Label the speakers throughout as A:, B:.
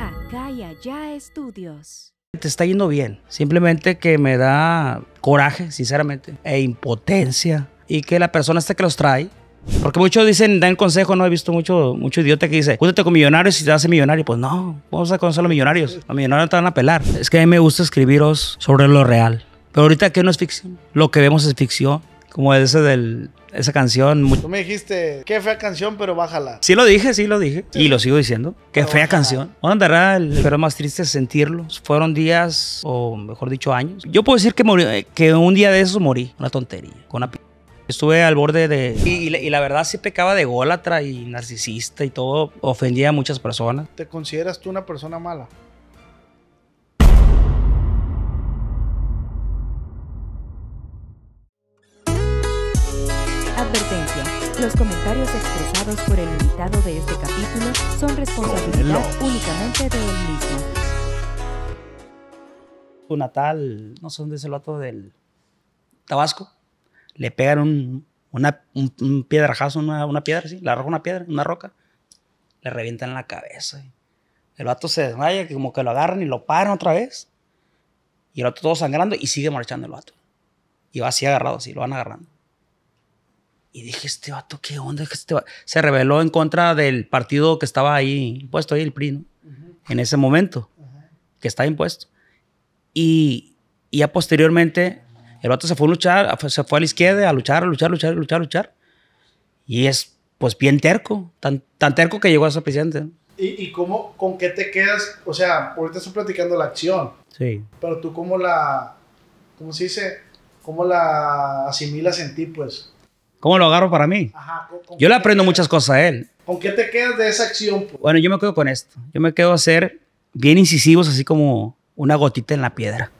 A: Acá y allá estudios.
B: Te está yendo bien, simplemente que me da coraje, sinceramente, e impotencia, y que la persona esta que los trae porque muchos dicen, dan consejo, no he visto mucho, mucho idiota que dice, júntate con millonarios y te haces millonario. Pues no, vamos a conocer a los millonarios. Los millonarios te van a pelar. Es que a mí me gusta escribiros sobre lo real. Pero ahorita que no es ficción, lo que vemos es ficción como ese del esa canción. Tú
C: me dijiste, qué fea canción, pero bájala.
B: Sí lo dije, sí lo dije. Y lo sigo diciendo. Qué fea canción. ¿O Andará el pero más triste es sentirlo. Fueron días, o mejor dicho, años. Yo puedo decir que, eh, que un día de esos morí. Una tontería. Con una p... Estuve al borde de... Y, la, verdad sí pecaba de gólatra y narcisista y todo. Ofendía a muchas personas.
C: ¿Te consideras tú una persona mala? Advertencia. Los comentarios expresados por el invitado de este capítulo son responsabilidad únicamente de él mismo.
B: un natal, no sé dónde es el vato del Tabasco. Le pegan un, una, piedrajazo, una, piedra, sí, le una piedra, una roca. Le revientan la cabeza. El vato se desmaya, como que lo agarran y lo paran otra vez. Y el vato todo sangrando y sigue marchando el vato. Y va así agarrado, así, lo van agarrando. Y dije, este vato, ¿qué onda? Este Se rebeló en contra del partido que estaba ahí impuesto, ahí el PRI, ¿no? En ese momento, que estaba impuesto. Y, y, ya posteriormente, el vato se fue a luchar, se fue a la izquierda a luchar, a luchar, a luchar, a luchar, a luchar. Y es, pues, bien terco, tan, tan terco que llegó a ser presidente.
C: ¿Y, ¿Y, cómo, con qué te quedas? O sea, ahorita estoy platicando la acción. Sí. Pero tú, ¿cómo la, cómo se dice? ¿Cómo la asimilas en ti, pues?
B: ¿Cómo lo agarro para mí? yo le aprendo muchas cosas a él.
C: ¿Con qué te quedas de esa acción? Pues?
B: Bueno, yo me quedo con esto. Yo me quedo a ser bien incisivos, así como una gotita en la piedra.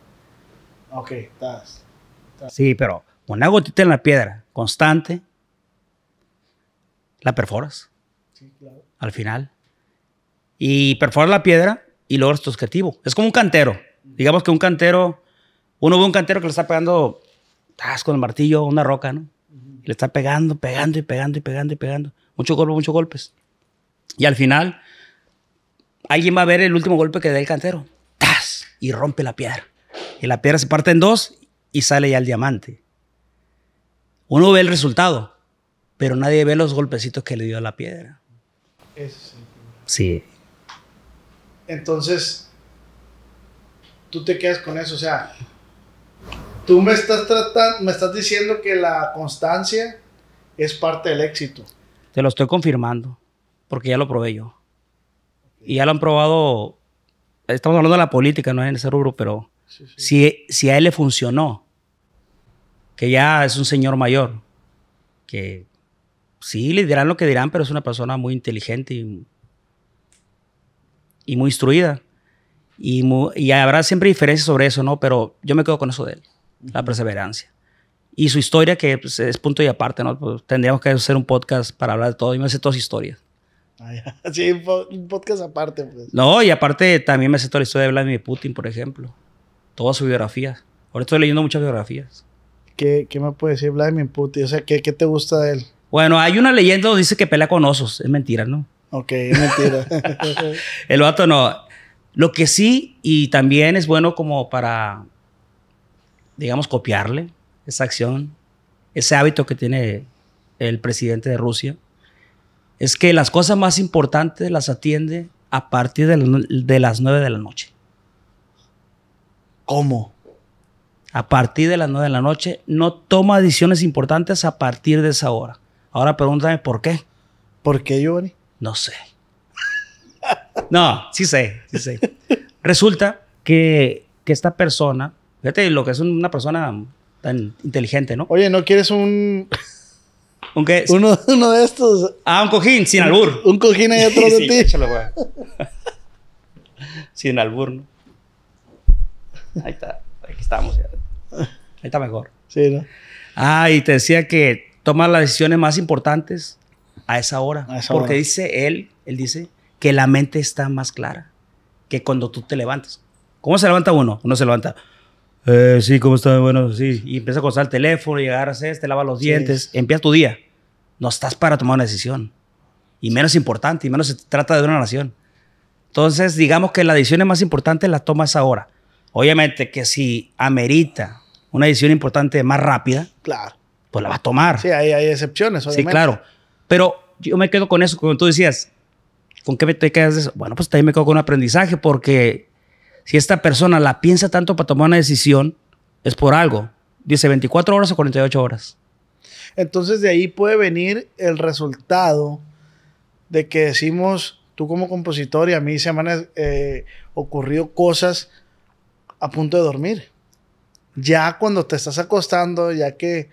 C: Ok, estás. Sí,
B: pero una gotita en la piedra, constante, la perforas. Sí, claro. Al final. Y perforas la piedra y logras tu objetivo. Es como un cantero. Digamos que un cantero, uno ve un cantero que le está pegando tas, con el martillo una roca, ¿no? Le está pegando, pegando y pegando y pegando y pegando. Muchos golpes, muchos golpes. Y al final, alguien va a ver el último golpe que da el cantero. ¡Tas! Y rompe la piedra. Y la piedra se parte en dos y sale ya el diamante. Uno ve el resultado, pero nadie ve los golpecitos que le dio a la piedra. Eso sí. Sí.
C: Entonces, tú te quedas con eso, o sea, Tú me estás tratando, me estás diciendo que la constancia es parte del éxito.
B: Te lo estoy confirmando, porque ya lo probé yo. Y ya lo han probado, estamos hablando de la política, no en ese rubro, pero Si, si a él le funcionó, que ya es un señor mayor, que sí, le dirán lo que dirán, pero es una persona muy inteligente y, y muy instruida. Y, y habrá siempre diferencias sobre eso, ¿no? Pero yo me quedo con eso de él la perseverancia. Y su historia, que pues, es punto y aparte, ¿no? Pues, tendríamos que hacer un podcast para hablar de todo. Y me hace todas historias.
C: Ah, sí, un podcast aparte, pues.
B: No, y aparte también me hace toda la historia de Vladimir Putin, por ejemplo. Toda su biografía. Ahora estoy leyendo muchas biografías.
C: ¿Qué, qué me puede decir Vladimir Putin? O sea, ¿qué, ¿qué, te gusta de él?
B: Bueno, hay una leyenda donde dice que pelea con osos. Es mentira, ¿no?
C: Ok, es mentira.
B: El vato no. Lo que sí, y también es bueno como para digamos, copiarle esa acción, ese hábito que tiene el presidente de Rusia, es que las cosas más importantes las atiende a partir de, las 9 de la noche. ¿Cómo? A partir de las 9 de la noche no toma decisiones importantes a partir de esa hora. Ahora pregúntame por qué. ¿Por qué, Giovanni? No sé. No, sí sé, sí sé. Resulta que, que esta persona Fíjate lo que es una persona tan inteligente,
C: ¿no? Oye, ¿no quieres un... ¿Un Uno, de estos.
B: Ah, un cojín, sin albur. Un, cojín ahí otro de sí, ti. Échalo, güey. sin albur, ¿no? Ahí está. Aquí estamos ya. Ahí está mejor. Sí, ¿no? Ah, y te decía que toma las decisiones más importantes a esa hora. porque dice él, él dice que la mente está más clara que cuando tú te levantas. ¿Cómo se levanta uno? Uno se levanta. Eh, sí, ¿cómo está? Bueno, sí. Y empieza a costar el teléfono, a hacer, te lava los dientes, empieza tu día. No estás para tomar una decisión. Y menos importante, y menos se trata de una nación. Entonces, digamos que la es más importante, la tomas ahora. Obviamente que si amerita una decisión importante más rápida, claro. pues la vas a tomar. Sí, hay, excepciones, obviamente. Sí, claro. Pero yo me quedo con eso, como tú decías, ¿con qué te quedas de eso? Bueno, pues también me quedo con un aprendizaje porque si esta persona la piensa tanto para tomar una decisión, es por algo. Dice 24 horas o 48 horas.
C: Entonces de ahí puede venir el resultado de que decimos, tú como compositor y a mí se me han eh, ocurrido cosas a punto de dormir. Ya cuando te estás acostando, ya que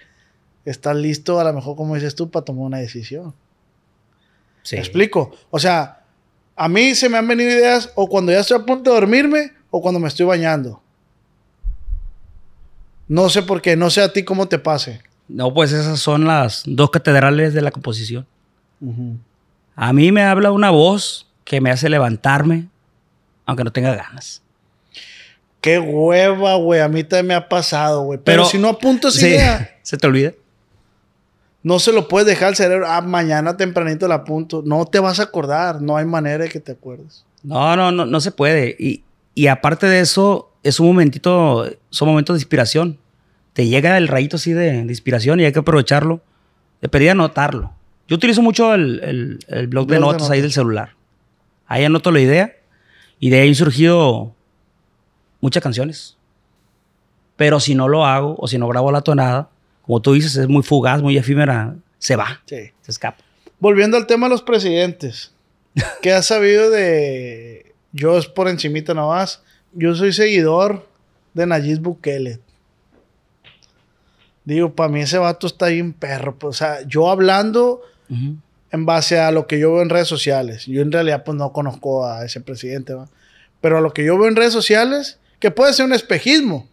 C: estás listo, a lo mejor como dices tú, para tomar una decisión. Sí. explico? O sea, a mí se me han venido ideas o cuando ya estoy a punto de dormirme o cuando me estoy bañando. No sé por qué, no sé a ti cómo te pase.
B: No, pues esas son las dos catedrales de la composición. A mí me habla una voz que me hace levantarme, aunque no tenga ganas.
C: Qué hueva, güey. A mí también me ha pasado, güey. Pero, si no apunto sí, Se te olvida. No se lo puedes dejar al cerebro. Ah, mañana tempranito la apunto. No te vas a acordar. No hay manera de que te acuerdes.
B: No, no, no, no se puede. Y, y aparte de eso, es un momentito, son momentos de inspiración. Te llega el rayito así de, inspiración y hay que aprovecharlo. Te pedí anotarlo. Yo utilizo mucho el, blog, de, notas, ahí del celular. Ahí anoto la idea y de ahí han surgido muchas canciones. Pero si no lo hago o si no grabo la tonada, como tú dices, es muy fugaz, muy efímera, se va, se escapa.
C: Volviendo al tema de los presidentes, ¿qué has sabido de yo es por encimita más. Yo soy seguidor de Nayib Bukele. Digo, para mí ese vato está ahí un perro. Pues, o sea, yo hablando
A: en
C: base a lo que yo veo en redes sociales. Yo en realidad pues no conozco a ese presidente, ¿va? Pero a lo que yo veo en redes sociales, que puede ser un espejismo,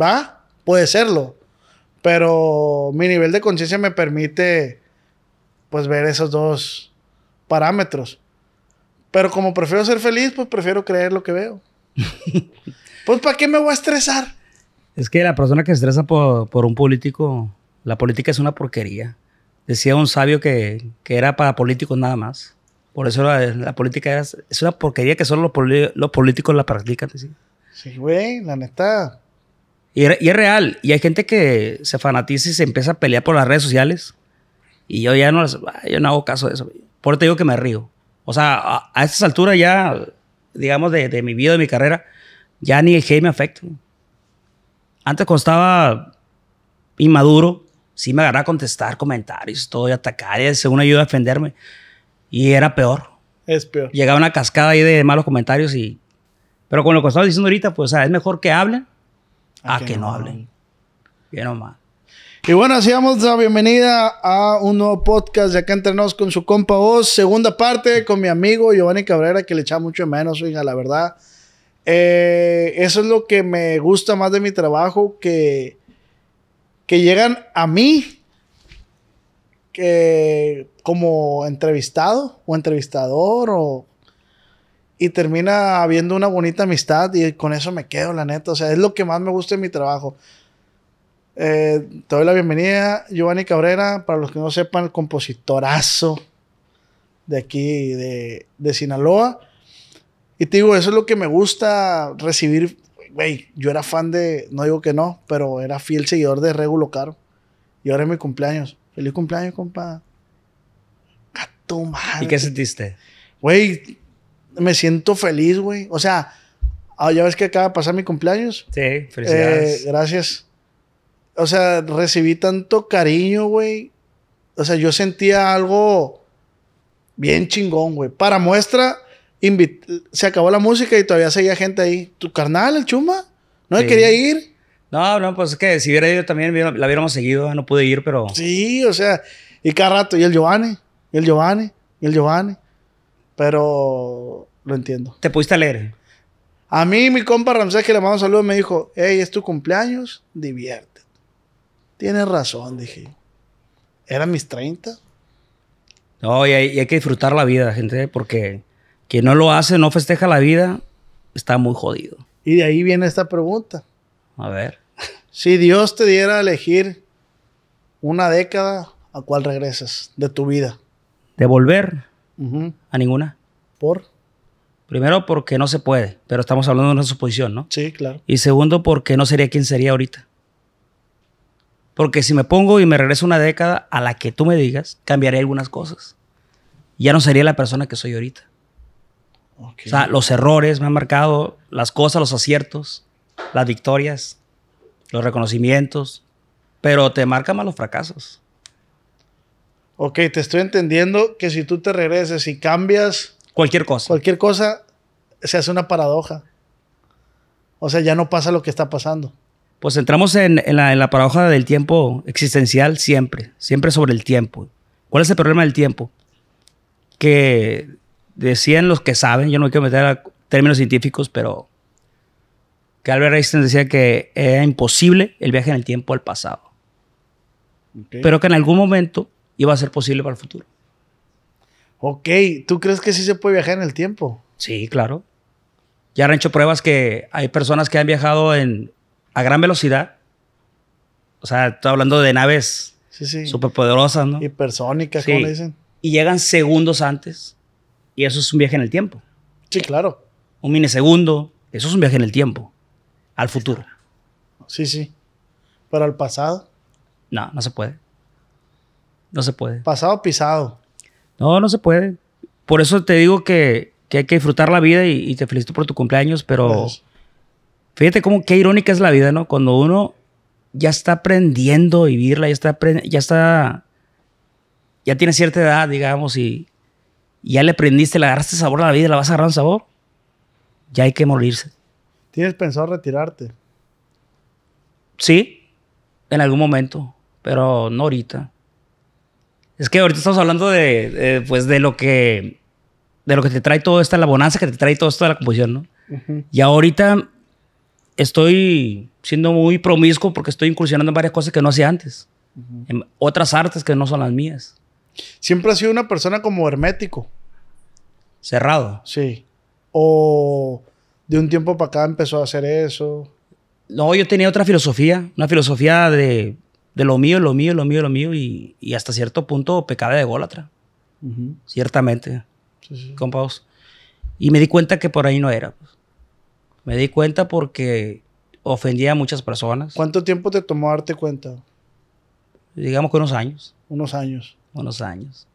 C: ¿va? Puede serlo. Pero mi nivel de conciencia me permite pues ver esos dos parámetros. Pero como prefiero ser feliz, pues prefiero creer lo que veo. pues ¿para qué me voy a estresar?
B: Es que la persona que se estresa por, por un político, la política es una porquería. Decía un sabio que, que era para políticos nada más. Por eso la, política es una porquería que solo los, los políticos la practican.
C: ¿sí? güey, la neta.
B: Y, y, es real. Y hay gente que se fanatiza y se empieza a pelear por las redes sociales. Y yo ya no, yo no hago caso de eso. Por eso te digo que me río. O sea, a, estas alturas ya, digamos, de, de, mi vida, de mi carrera, ya ni el hate me afecta. Antes costaba inmaduro, sí me agarraba a contestar comentarios, todo, y atacar, y según ayuda a defenderme. Y era peor.
C: Es peor. Llegaba
B: una cascada ahí de malos comentarios y... Pero con lo que estaba diciendo ahorita, pues, o sea, es mejor que hablen a, ah, que, no, no hablen. Bien o mal.
C: Y bueno, así la bienvenida a un nuevo podcast de acá entrenos con su compa Voz, segunda parte con mi amigo Giovanni Cabrera, que le echa mucho de menos, oiga, la verdad. Eh, eso es lo que me gusta más de mi trabajo, que, que llegan a mí que, como entrevistado o entrevistador y termina habiendo una bonita amistad y con eso me quedo, la neta. O sea, es lo que más me gusta de mi trabajo. Eh, te doy la bienvenida, Giovanni Cabrera, para los que no sepan, el compositorazo de aquí, de, Sinaloa. Y te digo, eso es lo que me gusta recibir. Güey, yo era fan de, no digo que no, pero era fiel seguidor de Regulo Caro. Y ahora es mi cumpleaños. Feliz cumpleaños, compa. tu madre. ¿Y qué sentiste? Güey, me siento feliz, güey. O sea, ah, ya ves que acaba de pasar mi cumpleaños. Sí,
B: felicidades.
C: Eh, gracias o sea, recibí tanto cariño, güey. O sea, yo sentía algo bien chingón, güey. Para muestra, se acabó la música y todavía seguía gente ahí. ¿Tu carnal, el Chuma? ¿No le quería ir?
B: No, no, pues es que si hubiera ido también la
C: hubiéramos seguido. No pude ir, pero... Sí, o sea, y cada rato. Y el Giovanni, y el Giovanni, y el Giovanni. Pero lo entiendo. ¿Te pudiste leer? A mí, mi compa Ramsés, que le mando un saludo, me dijo, hey, es tu cumpleaños, divierto. Tienes razón, dije. Eran mis 30.
B: No, y hay, que disfrutar la vida, gente, porque quien no lo hace, no festeja la vida, está muy jodido.
C: Y de ahí viene esta pregunta. A ver. Si Dios te diera a elegir una década, ¿a cuál regresas de tu vida?
B: ¿De volver? A ninguna. ¿Por? Primero, porque no se puede, pero estamos hablando de una suposición, ¿no? Sí, claro. Y segundo, porque no sería quien sería ahorita. Porque si me pongo y me regreso una década a la que tú me digas, cambiaré algunas cosas. Ya no sería la persona que soy ahorita. O sea, los errores me han marcado, las cosas, los aciertos, las victorias, los reconocimientos, pero te marcan más los fracasos.
C: Ok, te estoy entendiendo que si tú te regreses y cambias... Cualquier cosa. Cualquier cosa, se hace una paradoja. O sea, ya no pasa lo que está pasando
B: pues entramos en, la, paradoja del tiempo existencial siempre, siempre sobre el tiempo. ¿Cuál es el problema del tiempo? Que decían los que saben, yo no quiero meter a términos científicos, pero que Albert Einstein decía que era imposible el viaje en el tiempo al pasado, pero que en algún momento iba a ser posible para el futuro. Ok, ¿tú crees que sí se puede viajar en el tiempo? Sí, claro. Ya han hecho pruebas que hay personas que han viajado en a gran velocidad. O sea, estoy hablando de naves superpoderosas, ¿no? Hipersónicas, como le dicen. Y llegan segundos antes. Y eso es un viaje en el tiempo. Sí, claro. Un minisegundo. Eso es un viaje en el tiempo. Al futuro.
C: Sí, sí. ¿Para el pasado. No, no se puede. No se puede. Pasado pisado.
B: No, no se puede. Por eso te digo que, hay que disfrutar la vida y, te felicito por tu cumpleaños, pero. Fíjate cómo qué irónica es la vida, ¿no? Cuando uno ya está aprendiendo a vivirla, ya está, ya está, ya tiene cierta edad, digamos, y, ya le aprendiste, le agarraste sabor a la vida, la vas a agarrando sabor, ya hay que morirse.
C: ¿Tienes pensado retirarte?
B: Sí, en algún momento, pero no ahorita. Es que ahorita estamos hablando de, pues, de lo que, de lo que te trae toda esta, la bonanza que te trae toda esta la composición, ¿no? Y ahorita estoy siendo muy promiscuo porque estoy incursionando en varias cosas que no hacía antes, en
C: otras artes que no son las mías. Siempre ha sido una persona como hermético. Cerrado. Sí. O de un tiempo para acá empezó a hacer eso.
B: No, yo tenía otra filosofía, una filosofía de, de lo mío, lo mío, lo mío, lo mío, y, hasta cierto punto pecaba de gólatra. Ciertamente. Sí, sí. y me di cuenta que por ahí no era. Pues. Me di cuenta porque ofendía a muchas personas.
C: ¿Cuánto tiempo te tomó darte cuenta?
B: Digamos que unos años. Unos años. Unos años.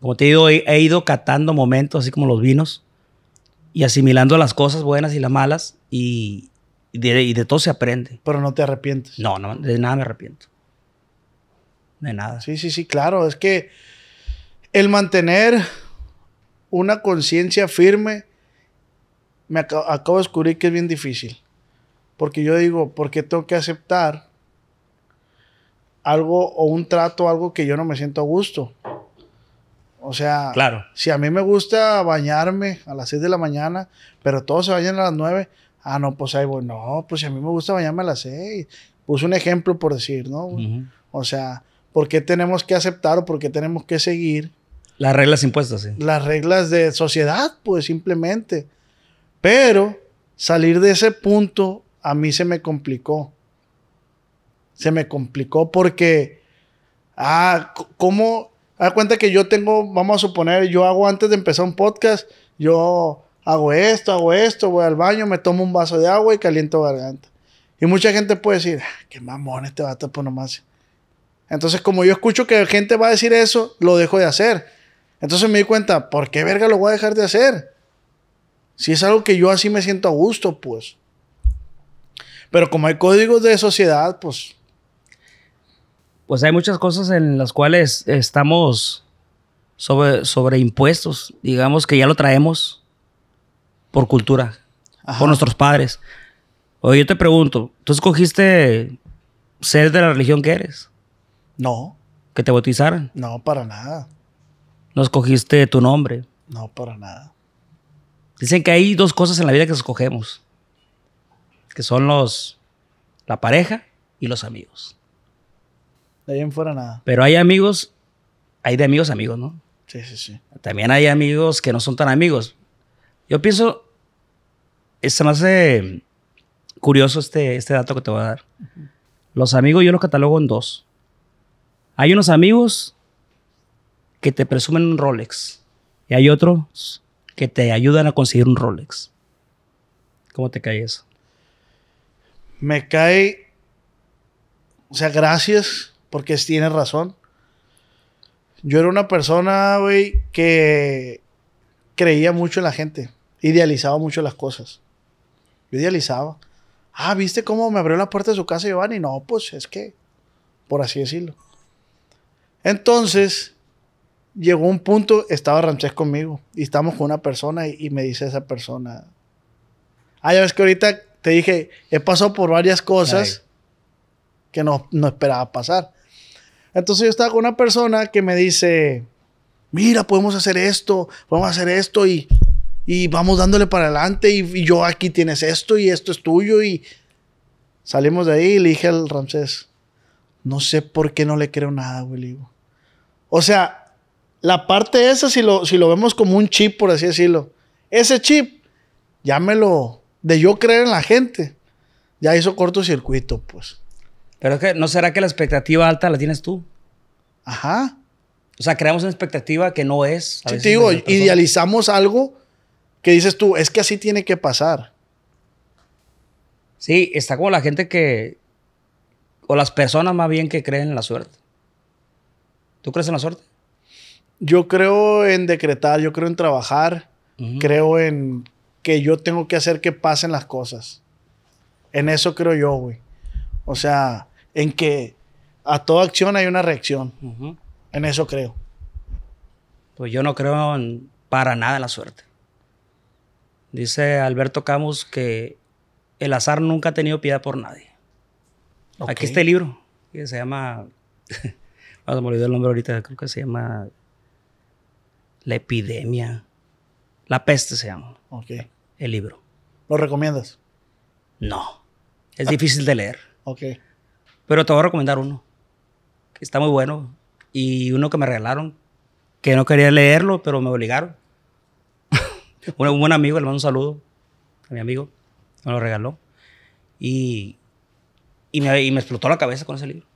B: Como te digo, he ido catando momentos, así como los vinos, y asimilando las cosas buenas y las malas,
C: y de, de todo se aprende. Pero no te arrepientes. No, no, de nada me arrepiento. De nada. Sí, sí, sí, claro. Es que el mantener una conciencia firme me acabo, de descubrir que es bien difícil. Porque yo digo, ¿por qué tengo que aceptar algo o un trato, algo que yo no me siento a gusto? O sea, claro. si a mí me gusta bañarme a las 6 de la mañana, pero todos se bañan a las 9, ah, no, pues ahí voy, no, pues si a mí me gusta bañarme a las 6. Puse un ejemplo por decir, ¿no? O sea, ¿por qué tenemos que aceptar o por qué tenemos que seguir?
B: Las reglas impuestas,
C: Las reglas de sociedad, pues simplemente. Pero salir de ese punto a mí se me complicó. Se me complicó porque, ah, ¿cómo? Da cuenta que yo tengo, vamos a suponer, yo hago antes de empezar un podcast, yo hago esto, hago esto, voy al baño, me tomo un vaso de agua y caliento garganta. Y mucha gente puede decir, ah, qué mamón este vato, pues nomás. Entonces, como yo escucho que gente va a decir eso, lo dejo de hacer. Entonces me di cuenta, ¿por qué verga lo voy a dejar de hacer? Si es algo que yo así me siento a gusto, pues. Pero como hay códigos de sociedad, pues...
B: Pues hay muchas cosas en las cuales estamos sobre, impuestos, digamos que ya lo traemos por cultura, por nuestros padres. Oye, yo te pregunto, ¿tú escogiste ser de la religión que eres? No. ¿Que te bautizaran?
C: No, para nada.
B: ¿No escogiste tu nombre?
C: No, para nada.
B: Dicen que hay dos cosas en la vida que escogemos, que son los la pareja y los amigos.
C: De ahí en fuera nada.
B: Pero hay amigos, hay de amigos amigos, ¿no? Sí, sí, sí. También hay amigos que no son tan amigos. Yo pienso, eh, se me hace curioso este, este dato que te voy a dar. Los amigos yo los catalogo en dos. Hay unos amigos que te presumen un Rolex y hay otros que te ayudan a conseguir un Rolex. ¿Cómo te
C: cae eso? Me cae, o sea, gracias, porque tienes razón. Yo era una persona, güey, que creía mucho en la gente, idealizaba mucho las cosas. Yo idealizaba. Ah, ¿viste cómo me abrió la puerta de su casa Giovanni? No, pues es que, por así decirlo. Entonces, llegó un punto, estaba Ramsés conmigo y estamos con una persona y, me dice esa persona, ah, ya ves que ahorita te dije, he pasado por varias cosas que no, no esperaba pasar. Entonces yo estaba con una persona que me dice, mira, podemos hacer esto, podemos hacer esto y, y vamos dándole para adelante y, yo aquí tienes esto y esto es tuyo y salimos de ahí y le dije al Ramsés, no sé por qué no le creo nada, güey. O sea, la parte esa, si lo, si lo vemos como un chip, por así decirlo, ese chip, llámelo de yo creer en la gente, ya hizo cortocircuito, pues. Pero es que, ¿no será que la expectativa alta la tienes tú?
B: Ajá. O sea, creamos una expectativa que no es. Sí, te digo, idealizamos
C: algo que dices tú, es que así tiene que pasar. Sí,
B: está como la gente que. O las personas más bien
C: que creen en la suerte. ¿Tú crees en la suerte? Yo creo en decretar, yo creo en trabajar, creo en que yo tengo que hacer que pasen las cosas. En eso creo yo, güey. O sea, en que a toda acción hay una reacción. En eso creo. Pues yo no
B: creo en para nada la suerte. Dice Alberto Camus que el azar nunca ha tenido piedad por nadie. Aquí está el libro que se llama. Vamos a olvidar el nombre ahorita, creo que se llama la epidemia. La peste se llama. Ok. El libro. ¿Lo recomiendas? No. Es ah. difícil de leer. Ok. Pero te voy a recomendar uno. está muy bueno. Y uno que me regalaron. Que no quería leerlo, pero me obligaron. un, buen amigo, le mando un saludo a mi amigo. Me lo regaló. Y, me, y me explotó la cabeza con ese libro.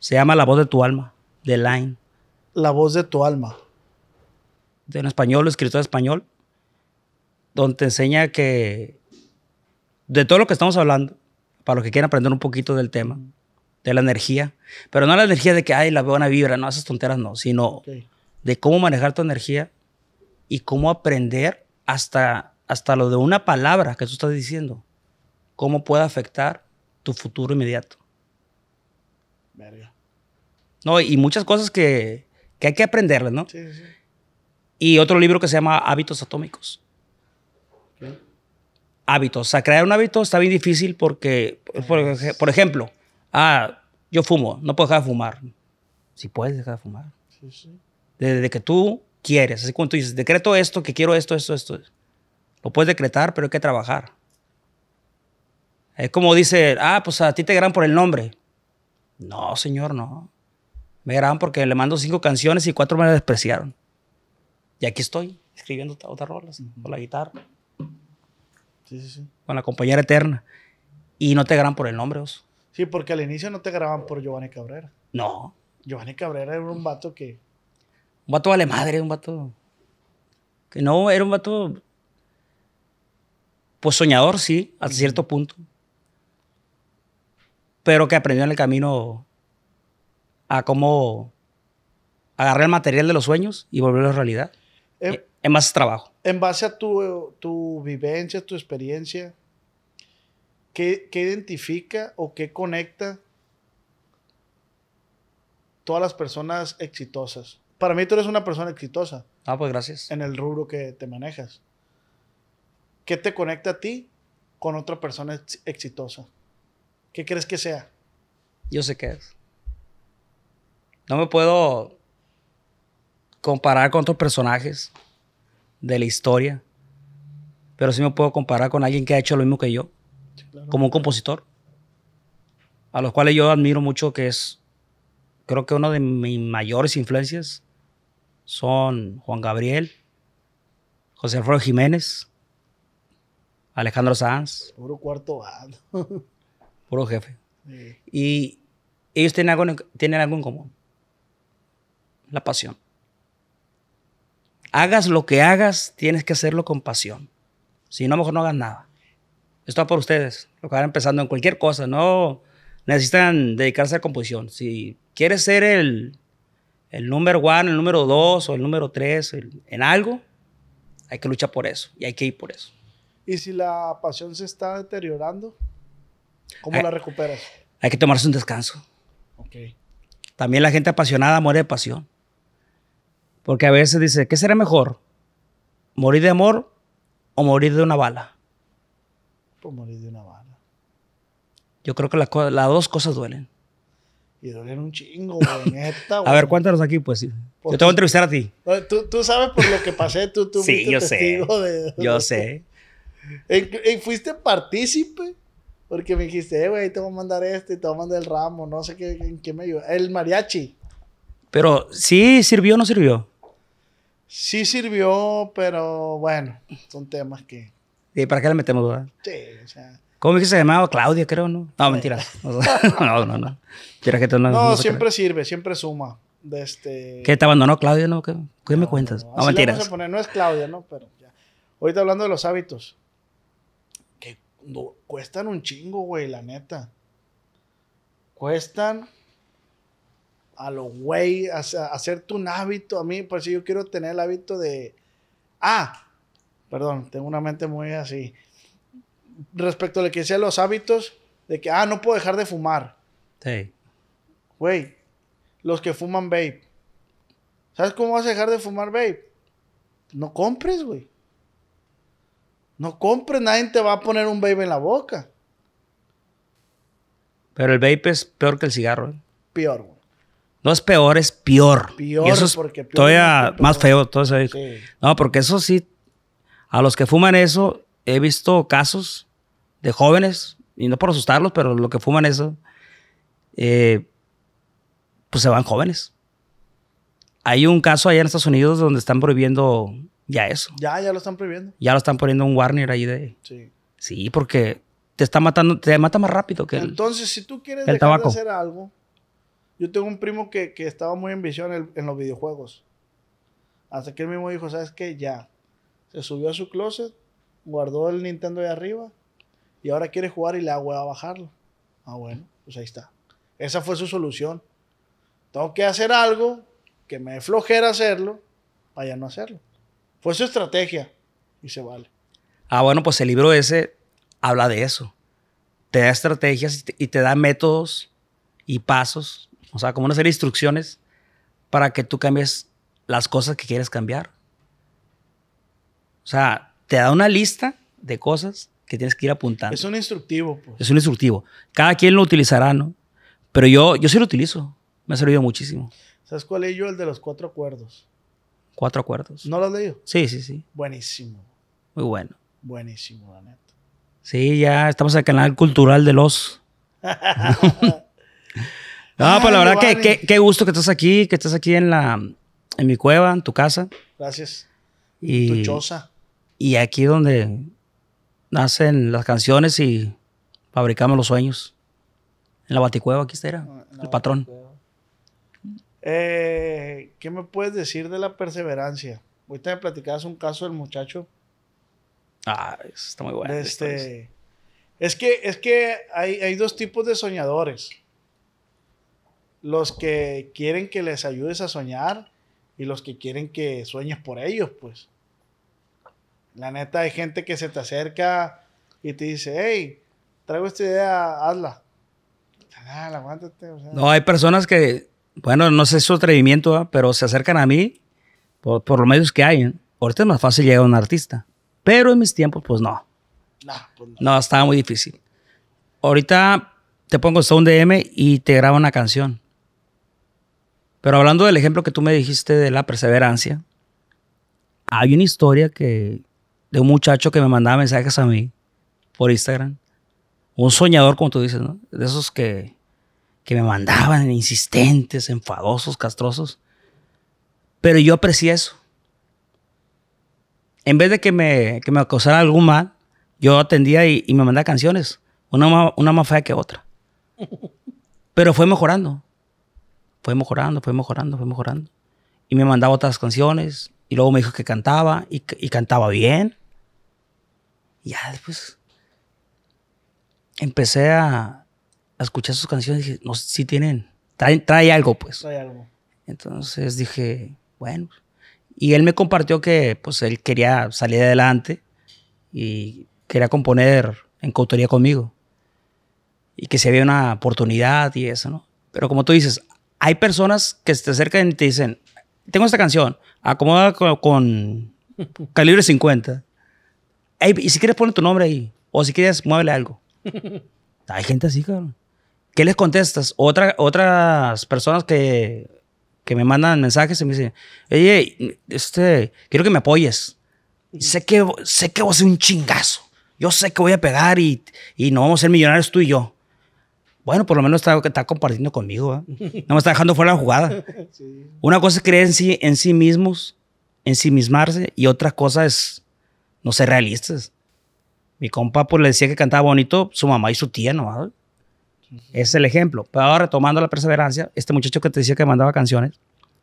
B: Se llama La voz de tu alma, de Line. La voz de tu alma un español, escritor español, donde enseña que de todo lo que estamos hablando, para los que quieran aprender un poquito del tema, de la energía, pero no la energía de que hay la buena vibra, no esas tonteras, no, sino de cómo manejar tu energía y cómo aprender hasta, hasta lo de una palabra que tú estás diciendo, cómo puede afectar tu futuro inmediato. Verga. No, y muchas cosas que, hay que aprenderlas, ¿no? Sí, sí y otro libro que se llama Hábitos Atómicos. Hábitos. O sea, crear un hábito está bien difícil porque, por, ejemplo, ah, yo fumo, no puedo dejar de fumar. Si puedes dejar de fumar. Desde que tú quieres, así como tú dices, decreto esto, que quiero esto, esto, esto. Lo puedes decretar, pero hay que trabajar. Es como dice, ah, pues a ti te graban por el nombre. No, señor, no. Me graban porque le mando cinco canciones y cuatro me despreciaron. Y aquí estoy, escribiendo otras rolas, con la guitarra. Sí, sí, sí. Con la compañera eterna. Y no te graban por el nombre, oso.
C: Sí, porque al inicio no te graban por Giovanni Cabrera. No. Giovanni Cabrera era un vato que.
B: Un vato vale madre, un vato. Que no, era un vato. Pues soñador, sí, hasta cierto punto. Pero que aprendió en el camino a cómo agarrar el material de los sueños y volverlo a realidad.
C: En, eh, eh, más trabajo. En base a tu, vivencia, tu experiencia, ¿qué, identifica o qué conecta todas las personas exitosas? Para mí tú eres una persona exitosa. Ah, pues gracias. En el rubro que te manejas. ¿Qué te conecta a ti con otra persona exitosa? ¿Qué crees que sea? Yo sé qué es.
B: No me puedo comparar con otros personajes de la historia, pero sí me puedo comparar con alguien que ha hecho lo mismo que yo, como un compositor, a los cuales yo admiro mucho, que es, creo que una de mis mayores influencias son Juan Gabriel, José Alfredo Jiménez, Alejandro Sanz.
C: Puro cuarto
B: Puro jefe. Y ellos tienen algo en común, la pasión. Hagas lo que hagas, tienes que hacerlo con pasión. Si no, mejor no hagas nada. Esto va por ustedes, lo que van empezando en cualquier cosa. No necesitan dedicarse a la composición. Si quieres ser el, el número one, el número dos o el número tres en algo, hay que luchar por eso y hay que ir por eso.
C: ¿Y si la pasión se está deteriorando? ¿Cómo la recuperas?
B: Hay que tomarse un descanso. También la gente apasionada muere de pasión. Porque a veces dice, ¿qué será mejor? ¿Morir de amor o morir de una bala?
C: Pues morir de una bala.
B: Yo creo que las dos cosas duelen.
C: Y duelen un chingo, güey. Neta, güey. a ver,
B: cuéntanos aquí, pues. Yo
C: te voy a entrevistar a ti. Tú, tú sabes por lo que pasé, tú, tú sí, yo sé. yo sé. fuiste partícipe, porque me dijiste, eh, güey, te voy a mandar este, te voy a mandar el ramo, no sé qué, en qué me ayudó. El mariachi.
B: Pero, ¿sí sirvió o no sirvió?
C: Sí sirvió, pero bueno, son temas que...
B: ¿Y para qué le metemos, verdad?
C: Sí, o sea...
B: ¿Cómo que se llamaba? Claudia, creo, ¿no? No, mentira. no, no, no. no, siempre
C: sirve, siempre suma. De este ¿Qué te
B: abandonó Claudia, no? ¿Qué, no, me cuentas? No, mentiras.
C: no es Claudia, ¿no? Pero ya. Ahorita hablando de los hábitos. Que cuestan un chingo, güey, la neta. Cuestan a los güey, hacerte un hábito. A mí, por pues si yo quiero tener el hábito de. Ah, perdón, tengo una mente muy así. Respecto a lo que decía los hábitos, de que, ah, no puedo dejar de fumar. Sí. Güey, los que fuman vape. ¿Sabes cómo vas a dejar de fumar vape? No compres, güey. No compres, nadie te va a poner un vape en la boca.
B: Pero el vape es peor que el cigarro. ¿eh? Peor, güey. No es peor, es peor. Pior. eso es todavía más feo. Todo eso. No, porque eso sí, a los que fuman eso, he visto casos de jóvenes, y no por asustarlos, pero los que fuman eso, eh, pues se van jóvenes. Hay un caso allá en Estados Unidos donde están prohibiendo ya eso.
C: Ya, ya lo están prohibiendo.
B: Ya lo están poniendo un warner ahí de. Sí. Sí, porque te está matando, te mata más rápido que Entonces, si tú quieres hacer
C: algo, yo tengo un primo que, estaba muy en visión en, los videojuegos. Hasta que él mismo dijo, ¿sabes qué? Ya. Se subió a su closet, guardó el Nintendo de arriba y ahora quiere jugar y le hago a bajarlo. Ah, bueno, pues ahí está. Esa fue su solución. Tengo que hacer algo que me flojera hacerlo para ya no hacerlo. Fue su estrategia y se vale.
B: Ah, bueno, pues el libro ese habla de eso. Te da estrategias te, y te da métodos y pasos o sea, como una serie de instrucciones para que tú cambies las cosas que quieres cambiar. O sea, te da una lista de cosas que tienes que ir apuntando.
C: Es un instructivo. Pues.
B: Es un instructivo. Cada quien lo utilizará, ¿no? Pero yo, yo sí lo utilizo. Me ha servido muchísimo.
C: ¿Sabes cuál es yo? El de los cuatro acuerdos.
B: ¿Cuatro acuerdos? ¿No lo has
C: leído? Sí, sí, sí. Buenísimo. Muy bueno. Buenísimo, la
B: Sí, ya estamos en el canal cultural de los. No, pero pues la verdad que, qué gusto que estás aquí, que estás aquí en la en mi cueva, en tu casa. Gracias. Y, tu choza. Y aquí donde nacen las canciones y fabricamos los sueños. En la baticueva, aquí está, el patrón.
C: Eh, ¿Qué me puedes decir de la perseverancia? Ahorita me platicabas un caso del muchacho.
B: Ah, está muy bueno. Este,
C: es que, es que hay, hay dos tipos de soñadores los que quieren que les ayudes a soñar y los que quieren que sueñes por ellos, pues. La neta, hay gente que se te acerca y te dice, hey, traigo esta idea, hazla. Ah, no,
B: hay personas que, bueno, no sé su atrevimiento, pero se acercan a mí por, los medios que hay. ¿eh? Ahorita es más fácil llegar a un artista, pero en mis tiempos, pues no. Pues no. estaba muy difícil. Ahorita te pongo un DM y te grabo una canción. Pero hablando del ejemplo que tú me dijiste de la perseverancia, hay una historia que de un muchacho que me mandaba mensajes a mí por Instagram. Un soñador, como tú dices, ¿no? De esos que, que me mandaban insistentes, enfadosos, castrosos. Pero yo aprecié eso. En vez de que me, que me causara algún mal, yo atendía y, me mandaba canciones. Una, una más fea que otra. Pero fue mejorando fue mejorando, fue mejorando, fue mejorando. Y me mandaba otras canciones y luego me dijo que cantaba y, cantaba bien. Y ya después empecé a, a, escuchar sus canciones y dije, no, si tienen, trae, algo pues. Trae algo. Entonces dije, bueno. Y él me compartió que pues él quería salir adelante y quería componer en coautoría conmigo. Y que se había una oportunidad y eso, ¿no? Pero como tú dices, hay personas que se te acercan y te dicen, tengo esta canción, acomoda con, calibre 50. y si quieres poner tu nombre ahí, o si quieres, muévele algo. hay gente así, cabrón. ¿Qué les contestas? otras personas que, me mandan mensajes y me dicen, oye, este, quiero que me apoyes. Sé que, sé que voy a ser un chingazo. Yo sé que voy a pegar y, y no vamos a ser millonarios tú y yo. Bueno, por lo menos está, está compartiendo conmigo. No me está dejando fuera la jugada. Una cosa es creer en sí, en sí mismos, ensimismarse, y otra cosa es no ser realistas. Mi compa pues, le decía que cantaba bonito su mamá y su tía nomás. Es el ejemplo. Pero ahora, retomando la perseverancia, este muchacho que te decía que mandaba canciones,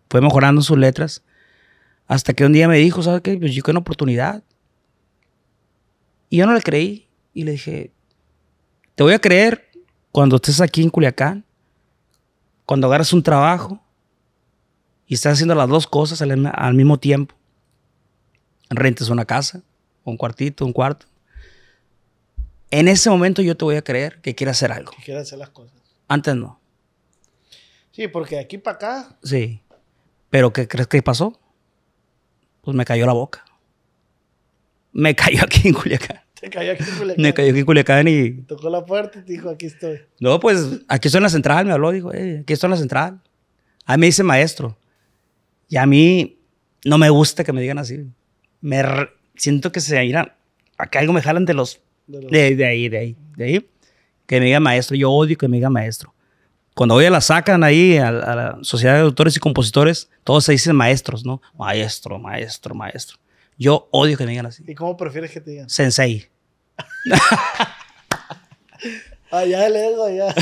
B: fue mejorando sus letras. Hasta que un día me dijo, ¿sabes qué? Pues yo quiero una oportunidad. Y yo no le creí. Y le dije, te voy a creer cuando estés aquí en Culiacán, cuando agarras un trabajo y estás haciendo las dos cosas al, mismo tiempo, rentes una casa, un cuartito, un cuarto, en ese momento yo te voy a creer que quieres hacer algo.
C: Que hacer las cosas. Antes no. Sí, porque de aquí para acá.
B: Sí. Pero ¿qué crees que pasó? Pues me cayó la boca. Me cayó aquí en Culiacán. Me cayó aquí en y.
C: Tocó la puerta y dijo, aquí estoy.
B: No, pues aquí estoy en la central, me habló, dijo, aquí estoy en la central. A me dice maestro. Y a mí no me gusta que me digan así. Me siento que se irán. acá algo me jalan de los. De, de, ahí, de ahí, de ahí. Que me digan maestro. Yo odio que me digan maestro cuando hoy la sacan ahí a, la Sociedad de Autores y Compositores, todos se dicen maestros, ¿no? Maestro, maestro, maestro. Yo odio que me digan así.
C: ¿Y cómo prefieres que te digan? Sensei. allá ah, el allá.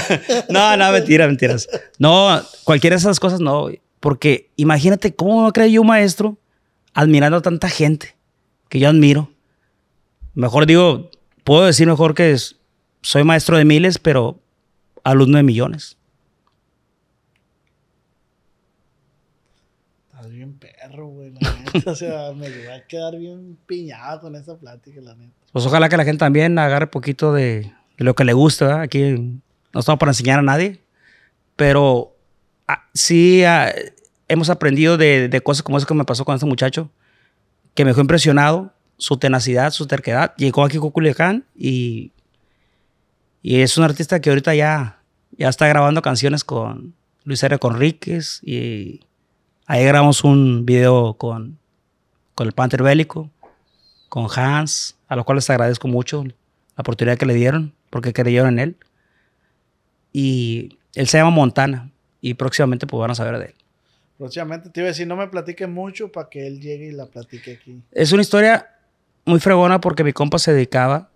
C: no, no, mentira,
B: mentiras. No, cualquiera de esas cosas no. Porque imagínate cómo me creo yo un maestro admirando a tanta gente que yo admiro. Mejor digo, puedo decir mejor que soy maestro de miles, pero alumno de millones.
C: o sea, me voy a quedar bien piñado con esa plática, la neta.
B: Pues ojalá que la gente también agarre poquito de, lo que le gusta. ¿verdad? Aquí no estamos para enseñar a nadie, pero ah, sí ah, hemos aprendido de, cosas como eso que me pasó con este muchacho, que me dejó impresionado su tenacidad, su terquedad. Llegó aquí con Culiacán y, y es un artista que ahorita ya, ya está grabando canciones con Luis R. Conríquez y ahí grabamos un video con con el Panther Bélico, con Hans, a los cuales agradezco mucho la oportunidad que le dieron, porque creyeron en él. Y él se llama Montana, y próximamente pues, a saber de él.
C: Próximamente te iba a decir, no me platiques mucho para que él llegue y la platique aquí.
B: Es una historia muy fregona porque mi compa se dedicaba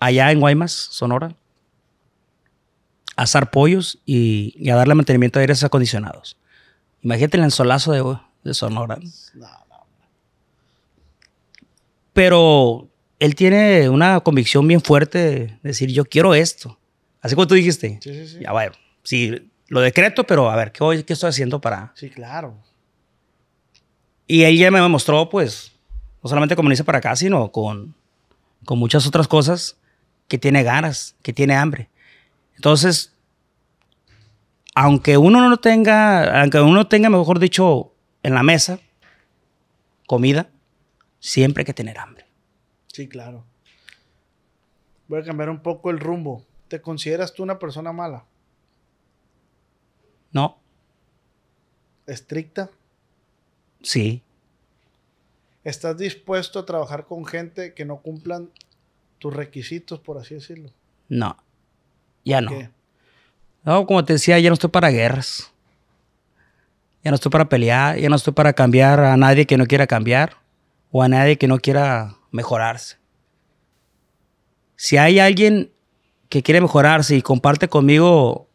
B: allá en Guaymas, Sonora, a asar pollos y, a darle mantenimiento a aires acondicionados. Imagínate el ensolazo de, de Sonora. No pero él tiene una convicción bien fuerte de decir, yo quiero esto. Así como tú dijiste. Sí, sí, sí. Ya, bueno, sí, lo decreto, pero a ver, ¿qué, voy, qué estoy haciendo para...?
C: Sí, claro.
B: Y él ya me mostró, pues, no solamente como dice para acá, sino con, con muchas otras cosas que tiene ganas, que tiene hambre. Entonces, aunque uno no tenga, aunque uno tenga, mejor dicho, en la mesa comida, siempre hay que tener hambre.
C: Sí, claro. Voy a cambiar un poco el rumbo. ¿Te consideras tú una persona mala? No. ¿Estricta? Sí. ¿Estás dispuesto a trabajar con gente que no cumplan tus requisitos, por así decirlo?
B: No. Ya no. No, como te decía, ya no estoy para guerras. Ya no estoy para pelear, ya no estoy para cambiar a nadie que no quiera cambiar o a nadie que no quiera mejorarse. Si hay alguien que quiere mejorarse y comparte conmigo,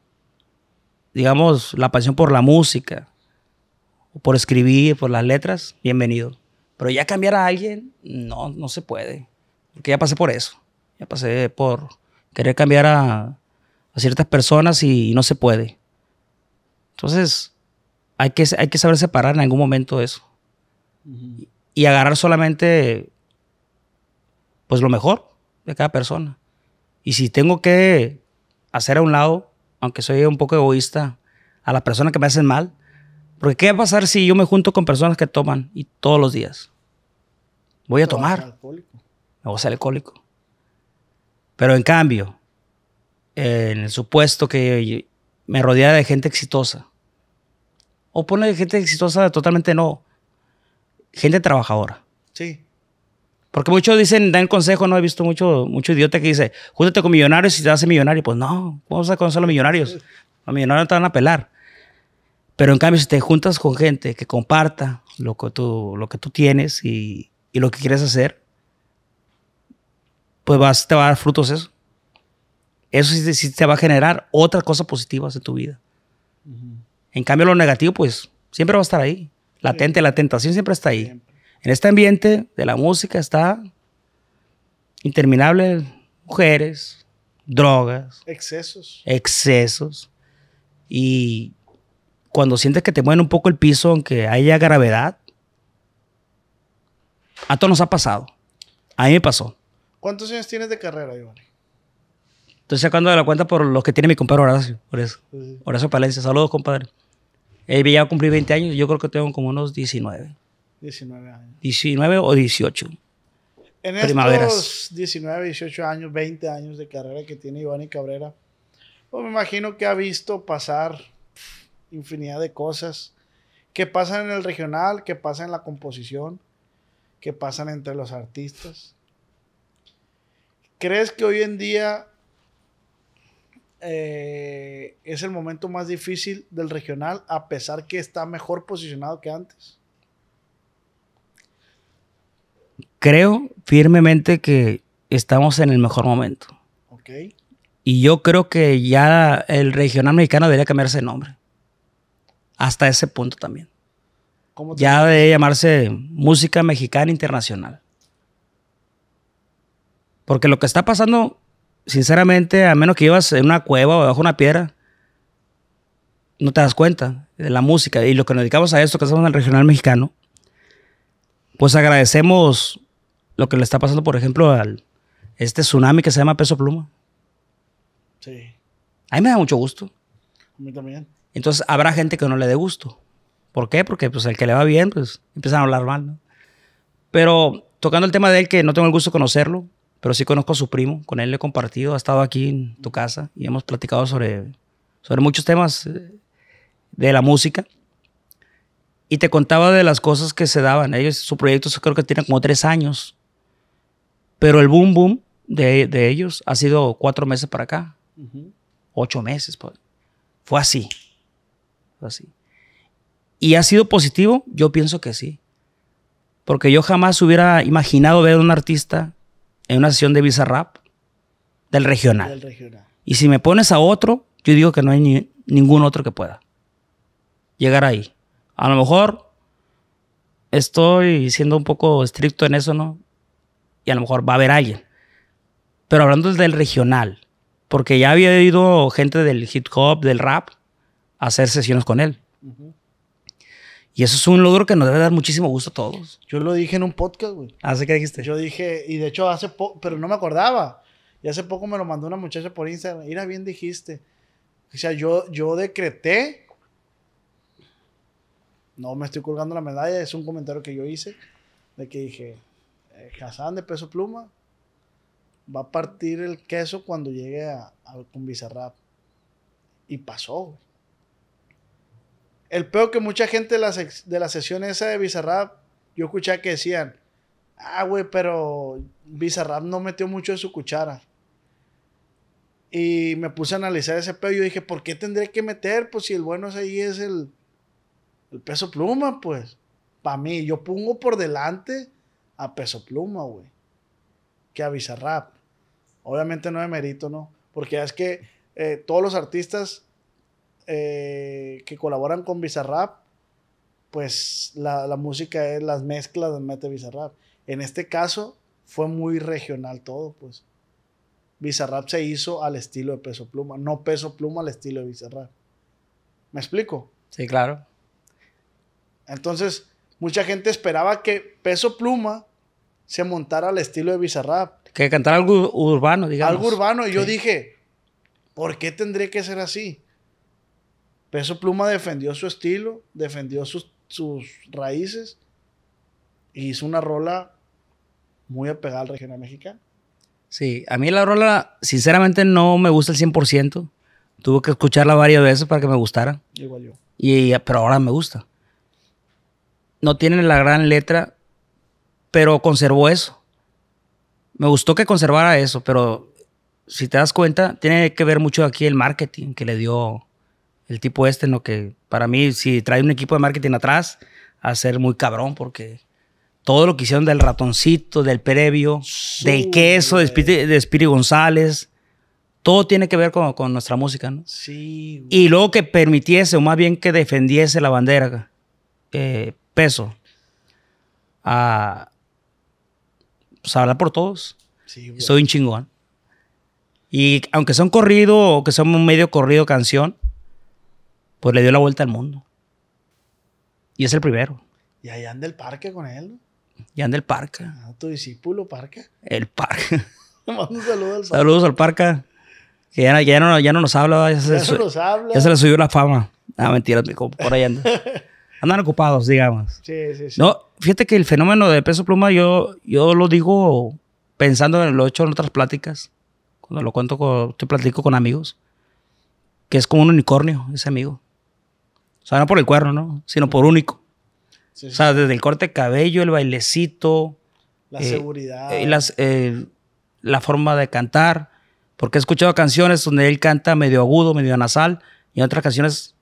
B: digamos, la pasión por la música, o por escribir, por las letras, bienvenido. Pero ya cambiar a alguien, no, no se puede. Porque ya pasé por eso. Ya pasé por querer cambiar a, ciertas personas y, no se puede. Entonces, hay que, hay que saber separar en algún momento eso y agarrar solamente pues lo mejor de cada persona. Y si tengo que hacer a un lado, aunque soy un poco egoísta, a las personas que me hacen mal, porque ¿qué va a pasar si yo me junto con personas que toman y todos los días? Voy a tomar. Me voy a ser alcohólico. Pero en cambio, en el supuesto que me rodea de gente exitosa, o pone gente exitosa totalmente no, gente trabajadora. Sí. Porque muchos dicen, dan consejo, no he visto mucho, mucho idiota que dice, júntate con millonarios y te hacer millonario. Pues no, vamos a conocer a los millonarios. Los millonarios te van a pelar. Pero en cambio, si te juntas con gente que comparta lo que tú, lo que tú tienes y, lo que quieres hacer, pues te va a dar frutos eso. Eso sí, te va a generar otras cosas positivas en tu vida. En cambio, lo negativo, pues siempre va a estar ahí. Latente, la tentación siempre está ahí. En este ambiente de la música está interminable mujeres, drogas. Excesos. Excesos. Y cuando sientes que te mueven un poco el piso, aunque haya gravedad, a todos nos ha pasado. A mí me pasó.
C: ¿Cuántos años tienes de carrera, Iván?
B: Estoy sacando de la cuenta por los que tiene mi compadre Horacio, por eso. Horacio Palencia. Saludos, compadre. Él eh, ya cumplí 20 años, yo creo que tengo como unos 19.
C: 19 años.
B: 19 o 18. En estos
C: 19, 18 años, 20 años de carrera que tiene Iván y Cabrera, pues me imagino que ha visto pasar infinidad de cosas que pasan en el regional, que pasan en la composición, que pasan entre los artistas. ¿Crees que hoy en día eh, es el momento más difícil del regional, a pesar que está mejor posicionado que antes.
B: Creo firmemente que estamos en el mejor momento. Y yo creo que ya el regional mexicano debería cambiarse de nombre. Hasta ese punto también. ya debería llamarse Música Mexicana Internacional. Porque lo que está pasando sinceramente, a menos que ibas en una cueva o bajo una piedra, no te das cuenta de la música. Y lo que nos dedicamos a esto, que hacemos en el regional mexicano, pues agradecemos lo que le está pasando, por ejemplo, al este tsunami que se llama Peso Pluma. Sí. A mí me da mucho gusto. A mí también. Entonces habrá gente que no le dé gusto. ¿Por qué? Porque pues el que le va bien, pues empiezan a hablar mal, Pero tocando el tema de él, que no tengo el gusto de conocerlo, pero sí conozco a su primo, con él le he compartido, ha estado aquí en tu casa y hemos platicado sobre, sobre muchos temas eh, de la música. Y te contaba de las cosas que se daban. Ellos, su proyecto creo que tiene como tres años. Pero el boom, boom de, ellos ha sido cuatro meses para acá. Ocho meses. Pues. Fue así. Fue así. ¿Y ha sido positivo? Yo pienso que sí. Porque yo jamás hubiera imaginado ver a un artista en una sesión de Bizarrap del regional. del regional. Y si me pones a otro, yo digo que no hay ningún otro que pueda llegar ahí. A lo mejor estoy siendo un poco estricto en eso, ¿no? Y a lo mejor va a haber alguien. Pero hablando del regional, porque ya había ido gente del hip hop, del rap, a hacer sesiones con él. Y eso es un logro que nos debe dar muchísimo gusto a todos.
C: Yo lo dije en un podcast, güey. ¿Hace ah, qué dijiste? Yo dije, y de hecho hace poco, pero no me acordaba. Y hace poco me lo mandó una muchacha por Instagram. Mira, bien dijiste. O sea, yo, yo decreté. No me estoy colgando la medalla, es un comentario que yo hice. De que dije, eh, Hassan de peso pluma va a partir el queso cuando llegue a, un Bizarrap. Y pasó, güey. El peo que mucha gente de la, de sesión esa de Bizarrap, yo escuché que decían, ah, güey, pero Bizarrap no metió mucho de su cuchara. Y me puse a analizar ese peo y yo dije, ¿por qué tendré que meter? Pues si el bueno es ahí es el, el peso pluma, pues. Para mí, yo pongo por delante a peso pluma, güey. Que a Bizarrap. Obviamente no de mérito, ¿no? Porque es que eh, todos los artistas eh, que colaboran con Bizarrap, pues la, música es las mezclas de mete Bizarrap. En este caso fue muy regional todo, pues. Bizarrap se hizo al estilo de Peso Pluma, no Peso Pluma al estilo de Bizarrap. ¿Me explico? Sí, claro. Entonces, mucha gente esperaba que Peso Pluma se montara al estilo de Bizarrap.
B: Que cantara algo urbano, digamos. Algo urbano. Y yo dije,
C: ¿por qué tendría que ser así? Peso Pluma defendió su estilo, defendió sus, raíces hizo una rola muy apegada al regional mexicano.
B: Sí, a mí la rola sinceramente no me gusta el 100%. Tuve que escucharla varias veces para que me gustara. Igual yo. Y, pero ahora me gusta. No tiene la gran letra, pero conservó eso. Me gustó que conservara eso, pero si te das cuenta, tiene que ver mucho aquí el marketing que le dio el tipo este en lo que, para mí, si trae un equipo de marketing atrás, a ser muy cabrón porque todo lo que hicieron del ratoncito, del previo, del queso, de Spirit González, todo tiene que ver con, nuestra música, ¿no? Sí. Y luego que permitiese, o más bien que defendiese la bandera, eh, peso, pues, a hablar por todos. Soy un chingón. Y aunque son corrido o que sea un medio corrido canción, pues le dio la vuelta al mundo. Y es el primero.
C: Y allá anda el parque con él.
B: Y anda el Parque Ah,
C: tu discípulo, parca.
B: El Parque Saludos al Parque Que ya, no, nos habla. Ya, se, nos habla. Ya se le subió la fama. Ah, mentira, por ahí anda. Andan ocupados, digamos. Sí, sí, sí. No, fíjate que el fenómeno de peso pluma yo, yo lo digo pensando en lo hecho en otras pláticas. Cuando lo cuento, con, te platico con amigos. Que es como un unicornio, ese amigo. O sea, no por el cuerno, ¿no? Sino por único. O sea, desde el corte de cabello, el bailecito. La eh, seguridad. y eh, las, eh, la forma de cantar. Porque he escuchado canciones donde él canta medio agudo, medio nasal. Y en otras canciones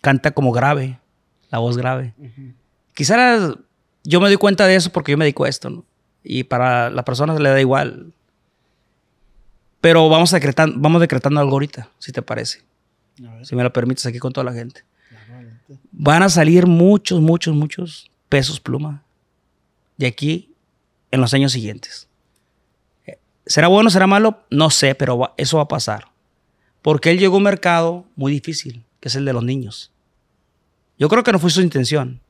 B: canta como grave. La voz grave. Quizás yo me doy cuenta de eso porque yo me dedico a esto, Y para la persona se le da igual. Pero vamos vamos decretando algo ahorita, si te parece. Si me lo permites aquí con toda la gente. Van a salir muchos, muchos, muchos pesos pluma de aquí en los años siguientes. Eh, ¿Será bueno, será malo? No sé, pero eso va a pasar. Porque él llegó a un mercado muy difícil, que es el de los niños. Yo creo que no fue su intención.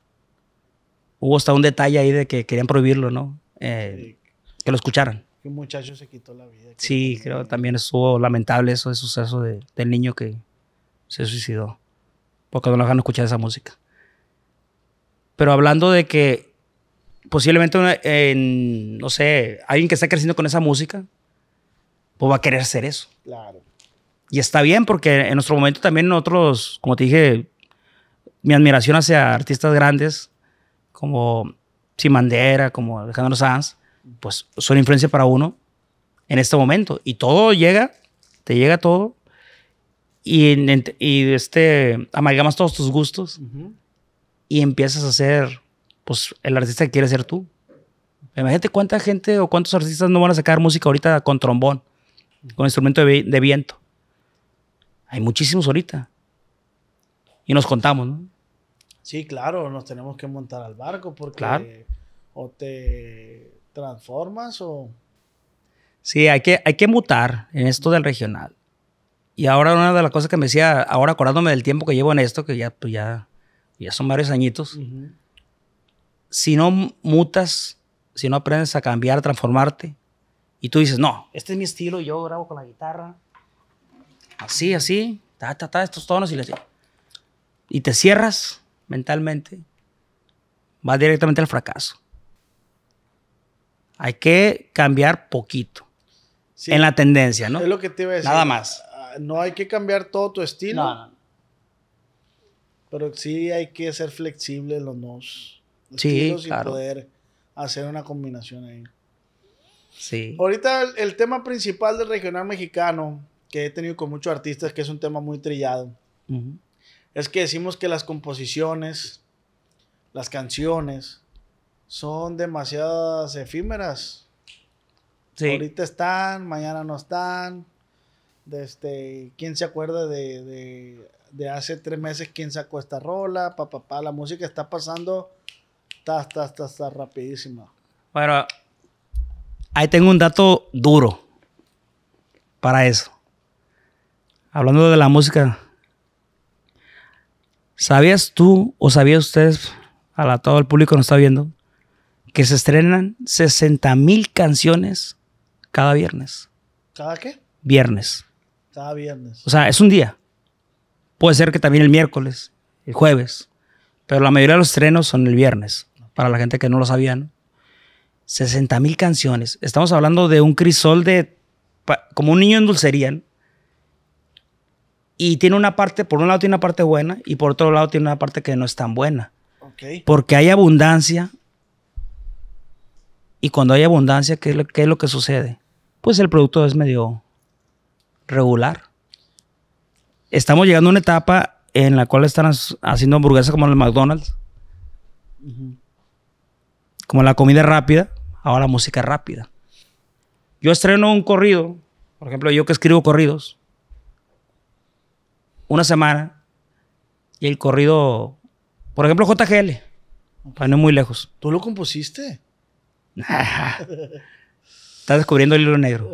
B: Hubo hasta un detalle ahí de que querían prohibirlo, ¿no? Eh, que lo escucharan.
C: Un muchacho se quitó la
B: vida. Sí, creo que también estuvo lamentable eso, el suceso del niño que, se suicidó porque no van a escuchar esa música. Pero hablando de que posiblemente, no sé, alguien que está creciendo con esa música, pues va a querer hacer eso. Y está bien porque en nuestro momento también nosotros, como te dije, mi admiración hacia artistas grandes como Simandera, como Alejandro Sanz, pues son influencia para uno en este momento. Y todo llega, te llega todo y, este, amalgamas todos tus gustos y empiezas a ser, pues, el artista que quieres ser tú. Imagínate cuánta gente o cuántos artistas no van a sacar música ahorita con trombón, con instrumento de, viento. Hay muchísimos ahorita. Y nos contamos, ¿no?
C: Sí, claro, nos tenemos que montar al barco porque o te transformas o...
B: Sí, hay que, hay que mutar en esto del regional. Y ahora una de las cosas que me decía, ahora acordándome del tiempo que llevo en esto, que ya, pues ya, ya son varios añitos, si no mutas, si no aprendes a cambiar, a transformarte, y tú dices, no, este es mi estilo, yo grabo con la guitarra, así, así, ta, estos tonos y le Y te cierras mentalmente, va directamente al fracaso. Hay que cambiar poquito. en la tendencia, ¿no? Es lo que te Nada más
C: no hay que cambiar todo tu estilo. Pero sí hay que ser flexible en los nos. Sí, Y poder hacer una combinación ahí. Sí. Ahorita el, tema principal del regional mexicano que he tenido con muchos artistas, que es un tema muy trillado, es que decimos que las composiciones, las canciones, son demasiadas efímeras. Sí. Ahorita están, mañana no están, este, quién se acuerda de, hace tres meses quién sacó esta rola, papá, la música está pasando, está, rapidísima.
B: Bueno, ahí tengo un dato duro para eso. Hablando de la música, ¿sabías tú o sabías ustedes, a todo el público nos está viendo, que se estrenan 60 mil canciones cada viernes? ¿Cada qué? Viernes.
C: Estaba viernes.
B: O sea, es un día. Puede ser que también el miércoles, el jueves, pero la mayoría de los estrenos son el viernes, para la gente que no lo sabía. ¿no? 60 mil canciones. Estamos hablando de un crisol de. como un niño en dulcería. Y tiene una parte, por un lado tiene una parte buena y por otro lado tiene una parte que no es tan buena. Porque hay abundancia. Y cuando hay abundancia, ¿qué qué es lo que sucede? Pues el producto es medio regular. Estamos llegando a una etapa en la cual están haciendo hamburguesas como en el McDonald's. Como la comida rápida, ahora la música rápida. Yo estreno un corrido, por ejemplo, yo que escribo corridos, una semana, y el corrido, por ejemplo, JGL, para muy lejos.
C: ¿Tú lo compusiste?
B: descubriendo el hilo negro.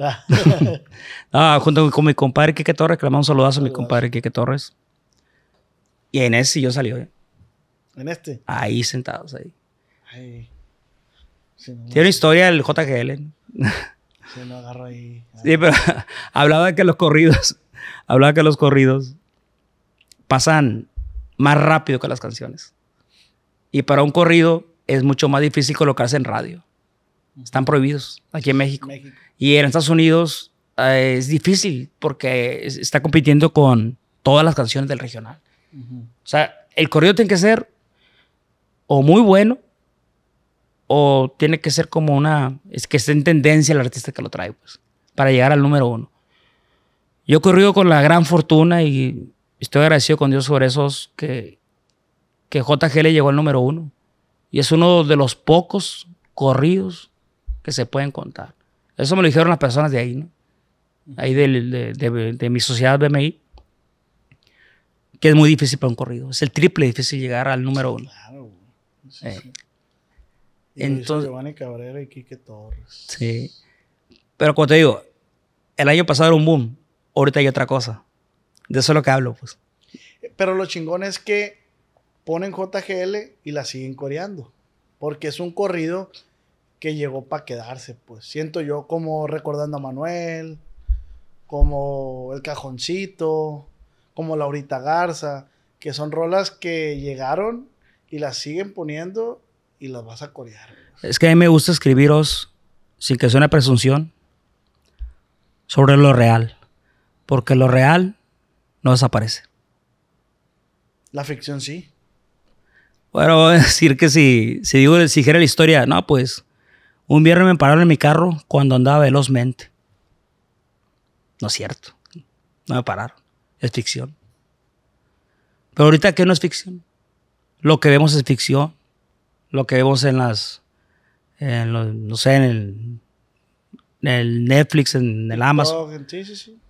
B: Ah. junto con mi compadre Quique Torres, que le mando un saludazo a mi compadre Quique Torres. Y en ese yo salí ¿En este? Ahí sentados, ahí.
C: Tiene una historia
B: el JGL. Se agarro Sí, pero hablaba que los corridos, hablaba que los corridos pasan más rápido que las canciones. Y para un corrido es mucho más difícil colocarse en radio. Están prohibidos aquí en México. Y en Estados Unidos eh, es difícil porque está compitiendo con todas las canciones del regional. O sea, el corrido tiene que ser o muy bueno o tiene que ser como una... Es que esté en tendencia el artista que lo trae, pues, para llegar al número uno. Yo he corrido con la gran fortuna y estoy agradecido con Dios sobre esos que, que JG llegó al número uno. Y es uno de los pocos corridos que se pueden contar. Eso me lo dijeron las personas de ahí, ¿no? Ahí de, de, de mi sociedad BMI, que es muy difícil para un corrido. Es el triple difícil llegar al número uno.
C: Claro. Sí, eh. Entonces, Giovanni Cabrera y Quique Torres.
B: Sí. Pero como te digo, el año pasado era un boom, ahorita hay otra cosa. De eso es lo que hablo, pues.
C: Pero lo chingón es que ponen JGL y la siguen coreando. Porque es un corrido que llegó para quedarse, pues. Siento yo como recordando a Manuel, como El Cajoncito, como Laurita Garza, que son rolas que llegaron y las siguen poniendo y las vas a corear.
B: Pues. Es que a mí me gusta escribiros, sin que una presunción, sobre lo real, porque lo real no desaparece.
C: La ficción sí.
B: Bueno, decir que si, si digo, si dijera la historia, no, pues un viernes me pararon en mi carro cuando andaba velozmente. No es cierto. No me pararon. Es ficción. Pero ahorita, ¿qué no es ficción? Lo que vemos es ficción. Lo que vemos en las. no sé, en el, en el Netflix, en el Amazon.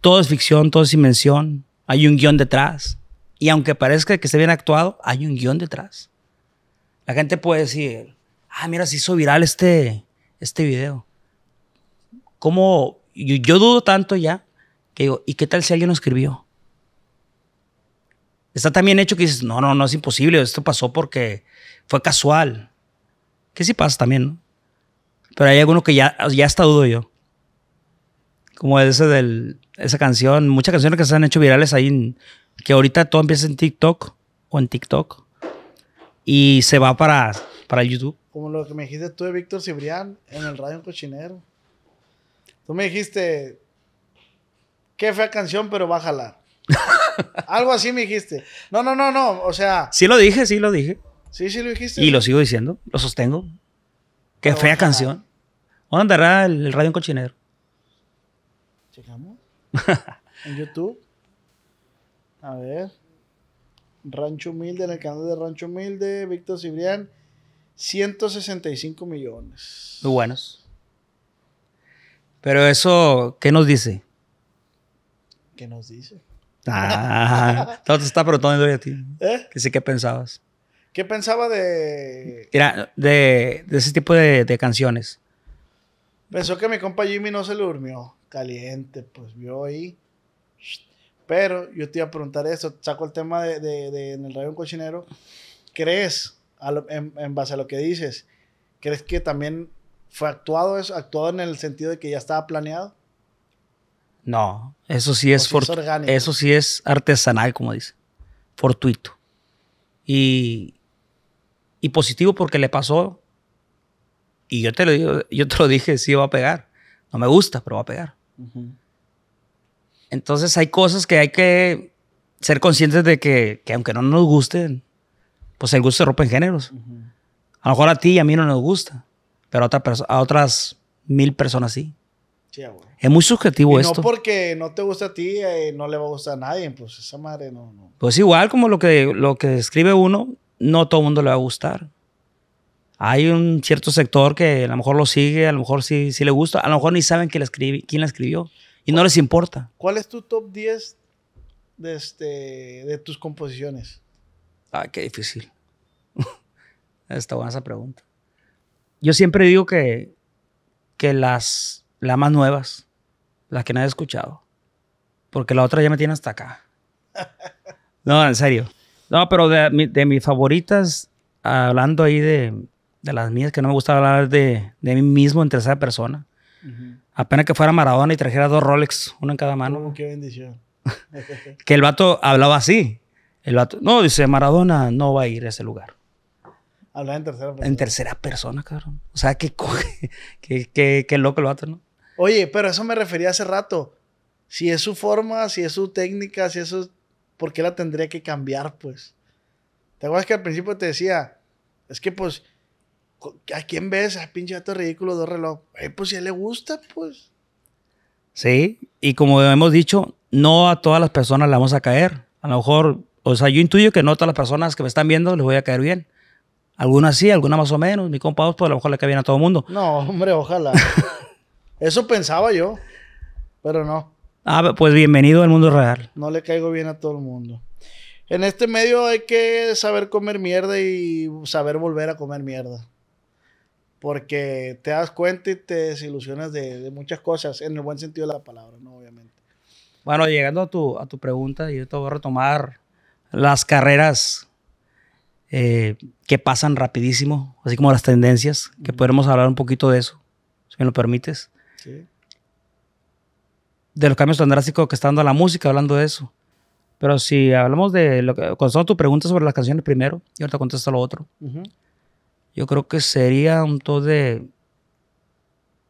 B: Todo es ficción, todo es invención. Hay un guión detrás. Y aunque parezca que esté bien actuado, hay un guión detrás. La gente puede decir, ah, mira, se hizo viral este, este video? ¿Cómo? Yo, dudo tanto ya que digo, ¿y qué tal si alguien lo escribió? Está también hecho que dices, no, no, no es imposible, esto pasó porque fue casual. Que sí pasa también, ¿no? Pero hay alguno que ya, ya está dudo yo. Como ese del, esa canción, muchas canciones que se han hecho virales ahí, que ahorita todo empieza en TikTok o en TikTok y se va para para YouTube.
C: Como lo que me dijiste tú de Víctor Cibrián en el Radio Cochinero. Tú me dijiste, qué fea canción, pero bájala. Algo así me dijiste. No, no, no, no, o sea...
B: Sí lo dije, sí lo dije.
C: Sí, sí lo dijiste. Y
B: lo sigo diciendo, lo sostengo. Qué fea canción. ¿Dónde andará el, Radio Cochinero?
C: Checamos. en YouTube. A ver. Rancho Humilde, en el canal de Rancho Humilde, Víctor Cibrián. 165 millones.
B: Muy buenos. Pero eso, ¿qué nos dice?
C: ¿Qué nos dice?
B: Ah, todo te está preguntando hoy a ti. ¿Eh? Que ¿qué pensabas?
C: ¿Qué pensaba de...?
B: de, ese tipo de, canciones.
C: Pensó que mi compa Jimmy no se le durmió. Caliente, pues vio ahí. Pero yo te iba a preguntar eso. Saco el tema de, de en el Rayo un cochinero. ¿Crees en, base a lo que dices, ¿crees que también fue actuado actuado en el sentido de que ya estaba planeado?
B: No, eso sí es, eso sí es artesanal, como dice, fortuito. Y, positivo porque le pasó. Y yo te lo yo te lo dije, sí va a pegar. No me gusta, pero va a pegar. Entonces hay cosas que hay que ser conscientes de que, que aunque no nos gusten, pues el gusto se rompe en géneros. A lo mejor a ti y a mí no nos gusta, pero a, otra a otras mil personas sí. sí es muy subjetivo y esto. No
C: porque no te gusta a ti, eh, no le va a gustar a nadie, pues esa madre no,
B: Pues igual como lo que, lo que escribe uno, no todo el mundo le va a gustar. Hay un cierto sector que a lo mejor lo sigue, a lo mejor sí, sí le gusta, a lo mejor ni saben quién la, quién la escribió y no les importa.
C: ¿Cuál es tu top 10 de, este, de tus composiciones?
B: Ah, qué difícil. Está buena esa pregunta. Yo siempre digo que, que las, las más nuevas, las que no he escuchado, porque la otra ya me tiene hasta acá. No, en serio. No, pero de, de mis favoritas, hablando ahí de, de, las mías, que no me gusta hablar de, de mí mismo en tercera persona. Apenas que fuera Maradona y trajera dos Rolex, uno en cada mano.
C: qué bendición.
B: que el vato hablaba así. El no, dice Maradona no va a ir a ese lugar.
C: Habla en tercera persona. En
B: tercera persona, cabrón. O sea, qué, qué, Que loco el vato, ¿no?
C: Oye, pero eso me refería hace rato. Si es su forma, si es su técnica, si eso. ¿Por qué la tendría que cambiar, pues? ¿Te acuerdas que al principio te decía, es que pues, ¿a quién ves? A pinche gato ridículo, dos reloj. pues si a él le gusta, pues.
B: Sí, y como hemos dicho, no a todas las personas le vamos a caer. A lo mejor o sea, yo intuyo que no todas las personas que me están viendo les voy a caer bien. Algunas sí, algunas más o menos. Mi compa pues a lo mejor le cae bien a todo el mundo.
C: No, hombre, ojalá. Eso pensaba yo, pero no.
B: Ah, pues bienvenido al mundo real.
C: No le caigo bien a todo el mundo. En este medio hay que saber comer mierda y saber volver a comer mierda. Porque te das cuenta y te desilusionas de, muchas cosas, en el buen sentido de la palabra, ¿no? Obviamente.
B: Bueno, llegando a tu, a tu pregunta, yo te voy a retomar las carreras eh, que pasan rapidísimo, así como las tendencias, que podremos hablar un poquito de eso, si me lo permites. Sí. De los cambios tan drásticos que está dando la música, hablando de eso. Pero si hablamos de lo que, contestando tu pregunta sobre las canciones primero, y ahorita contesta lo otro, yo creo que sería un todo de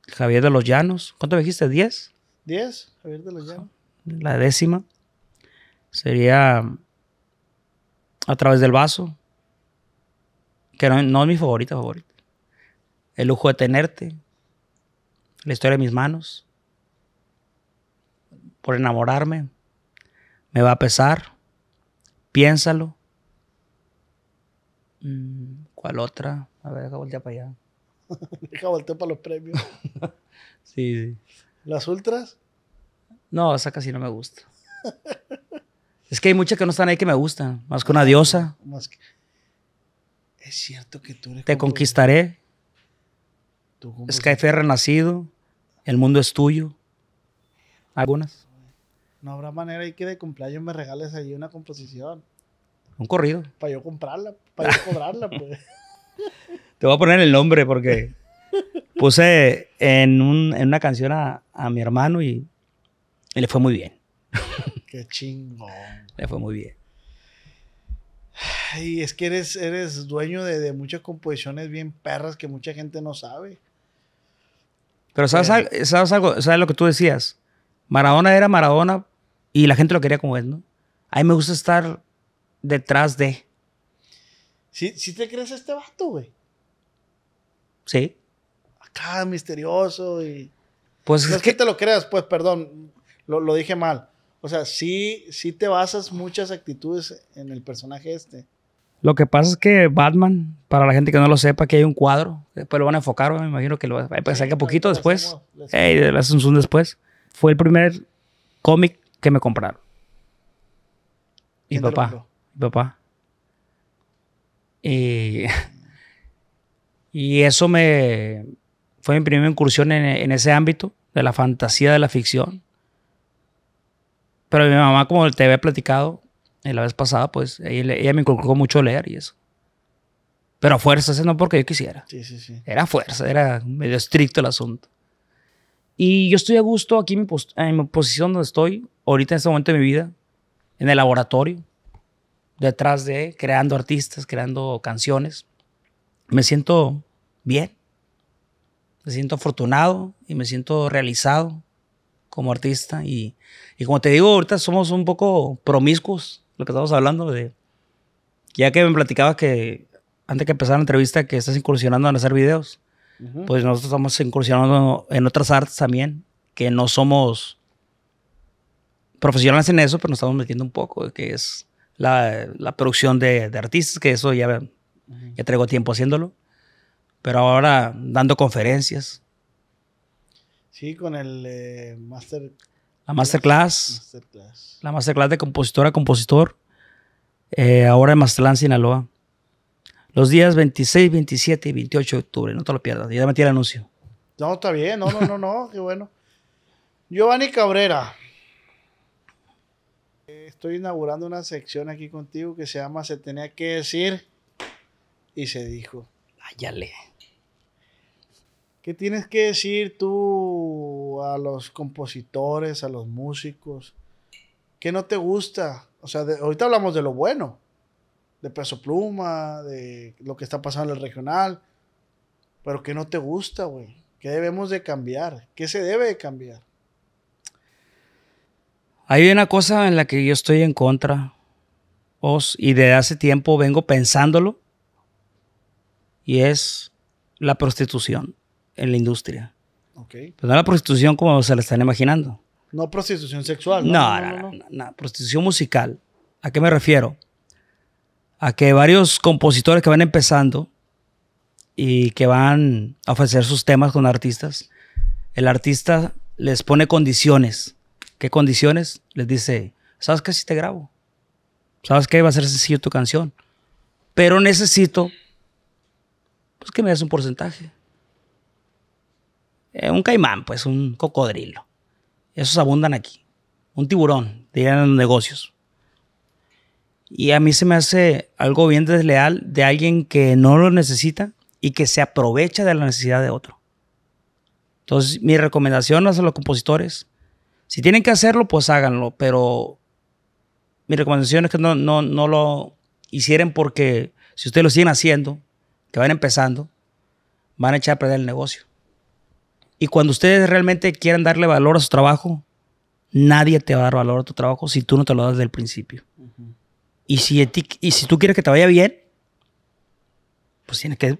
B: Javier de los Llanos. ¿Cuánto dijiste? ¿10?
C: 10, Javier de los Llanos.
B: La décima. Sería a través del vaso. Que no, es mi favorita, favorita. El lujo de tenerte. La historia de mis manos. Por enamorarme. Me va a pesar. Piénsalo.
C: Mm,
B: ¿Cuál otra?
C: A ver, deja voltear para allá. deja voltear para los premios.
B: sí, sí.
C: ¿Las ultras?
B: No, esa casi no me gusta. Es que hay muchas que no están ahí que me gustan. Más que una diosa. Más que... Es cierto que tú eres Te conquistaré.
C: Tú Skyfer
B: renacido. El mundo es tuyo. Algunas.
C: No habrá manera ahí que de cumpleaños me regales ahí una composición. Un corrido. Para yo comprarla, para yo cobrarla, pues.
B: Te voy a poner el nombre porque puse en, una canción a, a mi hermano y, y le fue muy bien.
C: Qué chingón. Le fue muy bien. Y es que eres, eres dueño de, muchas composiciones bien perras que mucha gente no sabe.
B: Pero sabes, sabes algo, sabes lo que tú decías. Maradona era Maradona y la gente lo quería como es, ¿no? A mí me gusta estar detrás de.
C: ¿Sí, te crees este vato, güey? Sí. Acá, misterioso y... Pues es que... te lo creas, pues, perdón, lo dije mal. O sea, sí, te basas muchas actitudes en el personaje este.
B: Lo que pasa es que Batman, para la gente que no lo sepa, que hay un cuadro, después eh, pues lo van a enfocar, me imagino que lo va a eh, pues sacar poquito después, de le un zoom después. Fue el primer cómic que me compraron. Mi papá, papá. Y, eso me fue mi primera incursión en ese ámbito de la fantasía de la ficción pero mi mamá, como te había platicado eh, la vez pasada, pues ella, me inculcó mucho leer y eso. Pero a fuerza, ¿eh? no porque yo quisiera.
C: Sí, sí, sí. Era
B: fuerza, era medio estricto el asunto. Y yo estoy a gusto aquí en mi posición donde estoy, ahorita en este momento de mi vida, en el laboratorio, detrás de, creando artistas, creando canciones. Me siento bien, me siento afortunado y me siento realizado como artista. Y, y como te digo, ahorita somos un poco promiscuos, lo que estamos hablando de... Ya que me platicabas que antes que empezar la entrevista que estás incursionando en hacer videos, pues nosotros estamos incursionando en otras artes también, que no somos profesionales en eso, pero nos estamos metiendo un poco, que es la, la producción de, artistas, que eso ya, ya traigo tiempo haciéndolo, pero ahora dando conferencias,
C: Sí, con el eh, master...
B: La masterclass, La masterclass de compositor a compositor. Eh, ahora en Mazatlán, Sinaloa. Los días 26, 27 y 28 de octubre. No te lo pierdas. Ya metí el anuncio.
C: No, está bien. No, no, no, no. Qué bueno. Giovanni Cabrera. Estoy inaugurando una sección aquí contigo que se llama Se tenía que decir y se dijo. Váyale. ¿Qué tienes que decir tú a los compositores, a los músicos? ¿Qué no te gusta? O sea, ahorita hablamos de lo bueno, de peso pluma, de lo que está pasando en el regional, pero ¿qué no te gusta, güey? ¿Qué debemos de cambiar? ¿Qué se debe de cambiar?
B: Hay una cosa en la que yo estoy en contra, Os, y desde hace tiempo vengo pensándolo, y es la prostitución en la industria. Okay. Pues no la prostitución como se la están imaginando.
C: No prostitución sexual. No, no, no, no, no
B: prostitución musical. ¿A qué me refiero? A que varios compositores que van empezando y que van a ofrecer sus temas con artistas, el artista les pone condiciones. ¿Qué condiciones? Les dice, ¿sabes qué? Si te grabo. ¿Sabes qué? Va a ser sencillo tu canción. Pero necesito pues, que me des un porcentaje. Eh, un caimán, pues un cocodrilo. Esos abundan aquí. Un tiburón, dirían en los negocios. Y a mí se me hace algo bien desleal de alguien que no lo necesita y que se aprovecha de la necesidad de otro. Entonces, mi recomendación a los compositores, si tienen que hacerlo, pues háganlo, pero mi recomendación es que no, no, no lo hicieran porque si ustedes lo siguen haciendo, que van empezando, van a echar a perder el negocio. Y cuando ustedes realmente quieran darle valor a su trabajo, nadie te va a dar valor a tu trabajo si tú no te lo das desde el principio. y, si si tú quieres que te vaya bien, pues tienes que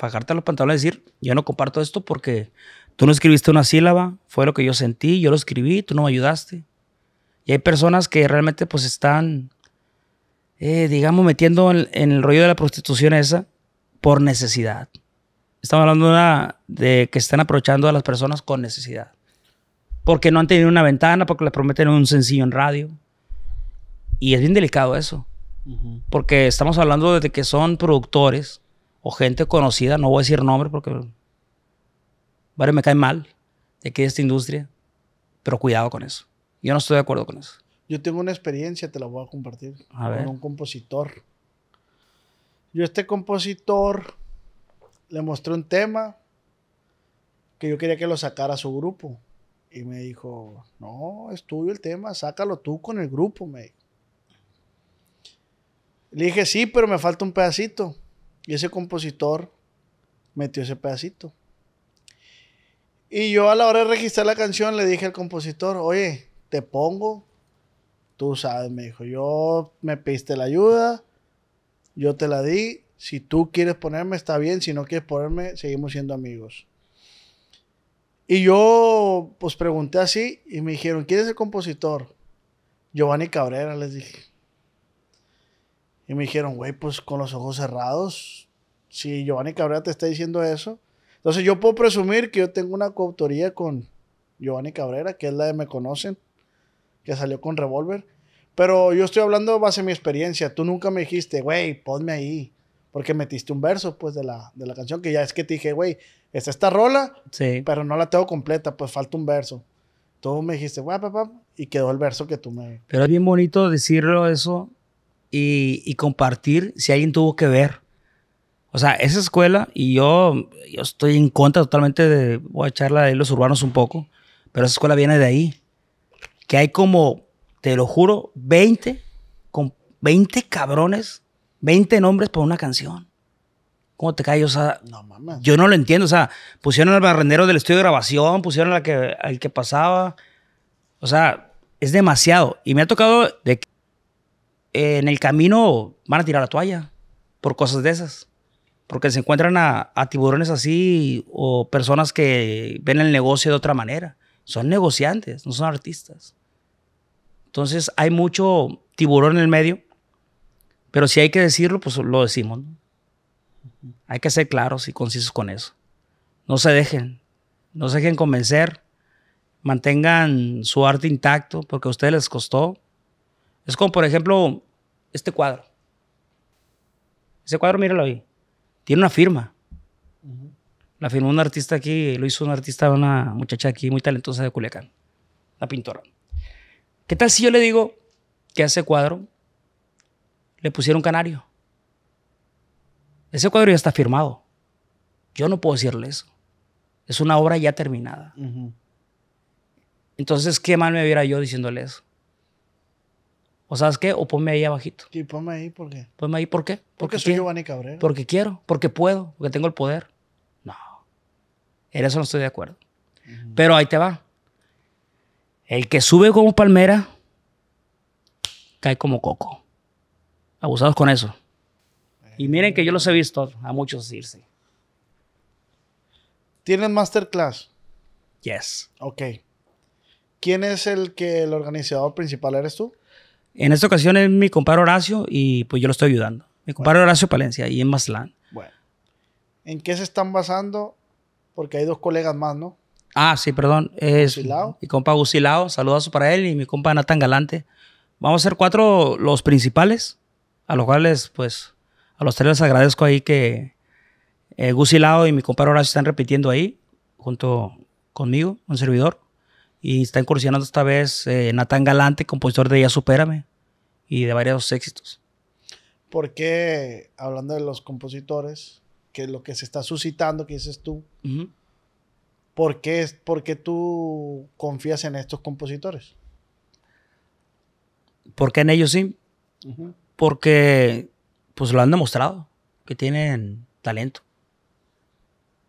B: bajarte los pantalones y decir, yo no comparto esto porque tú no escribiste una sílaba, fue lo que yo sentí, yo lo escribí, tú no me ayudaste. Y hay personas que realmente pues están, eh, digamos, metiendo en, el rollo de la prostitución esa por necesidad. Estamos hablando de, que están aprovechando a las personas con necesidad. Porque no han tenido una ventana, porque les prometen un sencillo en radio. Y es bien delicado eso. Porque estamos hablando de que son productores o gente conocida, no voy a decir nombre porque varios me cae mal de que esta industria. Pero cuidado con eso. Yo no estoy de acuerdo con eso.
C: Yo tengo una experiencia, te la voy a compartir. A con un compositor. Yo este compositor le mostré un tema que yo quería que lo sacara su grupo. Y me dijo, no, es tuyo el tema, sácalo tú con el grupo, me Le dije, sí, pero me falta un pedacito. Y ese compositor metió ese pedacito. Y yo a la hora de registrar la canción le dije al compositor, oye, te pongo, tú sabes, me dijo, yo me pediste la ayuda, yo te la di, si tú quieres ponerme, está bien. Si no quieres ponerme, seguimos siendo amigos. Y yo, pues pregunté así y me dijeron, ¿quién es el compositor? Giovanni Cabrera, les dije. Y me dijeron, güey, pues con los ojos cerrados, si Giovanni Cabrera te está diciendo eso. Entonces yo puedo presumir que yo tengo una coautoría con Giovanni Cabrera, que es la de Me Conocen, que salió con Revolver. Pero yo estoy hablando base mi experiencia. Tú nunca me dijiste, güey, ponme ahí. Porque metiste un verso, pues, de la, de la canción, que ya es que te dije, güey, es esta rola, sí. pero no la tengo completa, pues falta un verso. Tú me dijiste, guap, guap, y quedó el verso que tú me...
B: Pero es bien bonito decirlo eso y, y compartir si alguien tuvo que ver. O sea, esa escuela, y yo, yo estoy en contra totalmente de, voy a echarla de los urbanos un poco, pero esa escuela viene de ahí. Que hay como, te lo juro, 20, con 20 cabrones 20 nombres por una canción. ¿Cómo te cae? no, yo no lo entiendo. O sea, pusieron al barrendero del estudio de grabación, pusieron al que, que pasaba. O sea, es demasiado. Y me ha tocado de que en el camino van a tirar la toalla por cosas de esas. Porque se encuentran a tiburones así o personas que ven el negocio de otra manera. Son negociantes, no son artistas. Entonces hay mucho tiburón en el medio pero si hay que decirlo, pues lo decimos. Hay que ser claros y concisos con eso. No se dejen, no se dejen convencer. Mantengan su arte intacto porque a ustedes les costó. Es como, por ejemplo, este cuadro. Ese cuadro, míralo ahí. Tiene una firma. La firmó un artista aquí, lo hizo un artista, una muchacha aquí muy talentosa de Culiacán, la pintora. ¿Qué tal si yo le digo que hace cuadro le pusieron canario. Ese cuadro ya está firmado. Yo no puedo decirle eso. Es una obra ya terminada. Entonces, ¿qué mal me hubiera yo diciéndole eso? ¿O sabes qué? O ponme ahí
C: abajito. Y ponme ahí, ¿por qué?
B: ahí, Porque, porque soy
C: Giovanni Cabrera. Porque
B: quiero, porque puedo, porque tengo el poder. No. En eso no estoy de acuerdo. Pero ahí te va. El que sube como palmera, cae como coco abusados con eso. Y eh. miren que yo los he visto a muchos irse.
C: ¿Tienen masterclass? Yes. Ok. ¿Quién es el que el organizador principal eres tú?
B: En esta ocasión es mi compadre Horacio y pues yo lo estoy ayudando. Mi compadre Horacio Palencia y en Maslan
C: Bueno. ¿En qué se están basando? Porque hay dos colegas más, ¿no?
B: Ah, sí, perdón. Es mi compa Gusilao, saludazo para él y mi compa Nathan Galante. Vamos a ser cuatro los principales a los cuales, pues, a los tres les agradezco ahí que eh, y mi compadre Horacio están repitiendo ahí, junto conmigo, un servidor. Y está incursionando esta vez eh, Nathan Galante, compositor de Ya Supérame y de varios éxitos.
C: ¿Por qué, hablando de los compositores, que lo que se está suscitando, que dices tú, porque es ¿por, qué, tú confías en estos compositores?
B: ¿Por qué en ellos sí porque pues lo han demostrado, que tienen talento.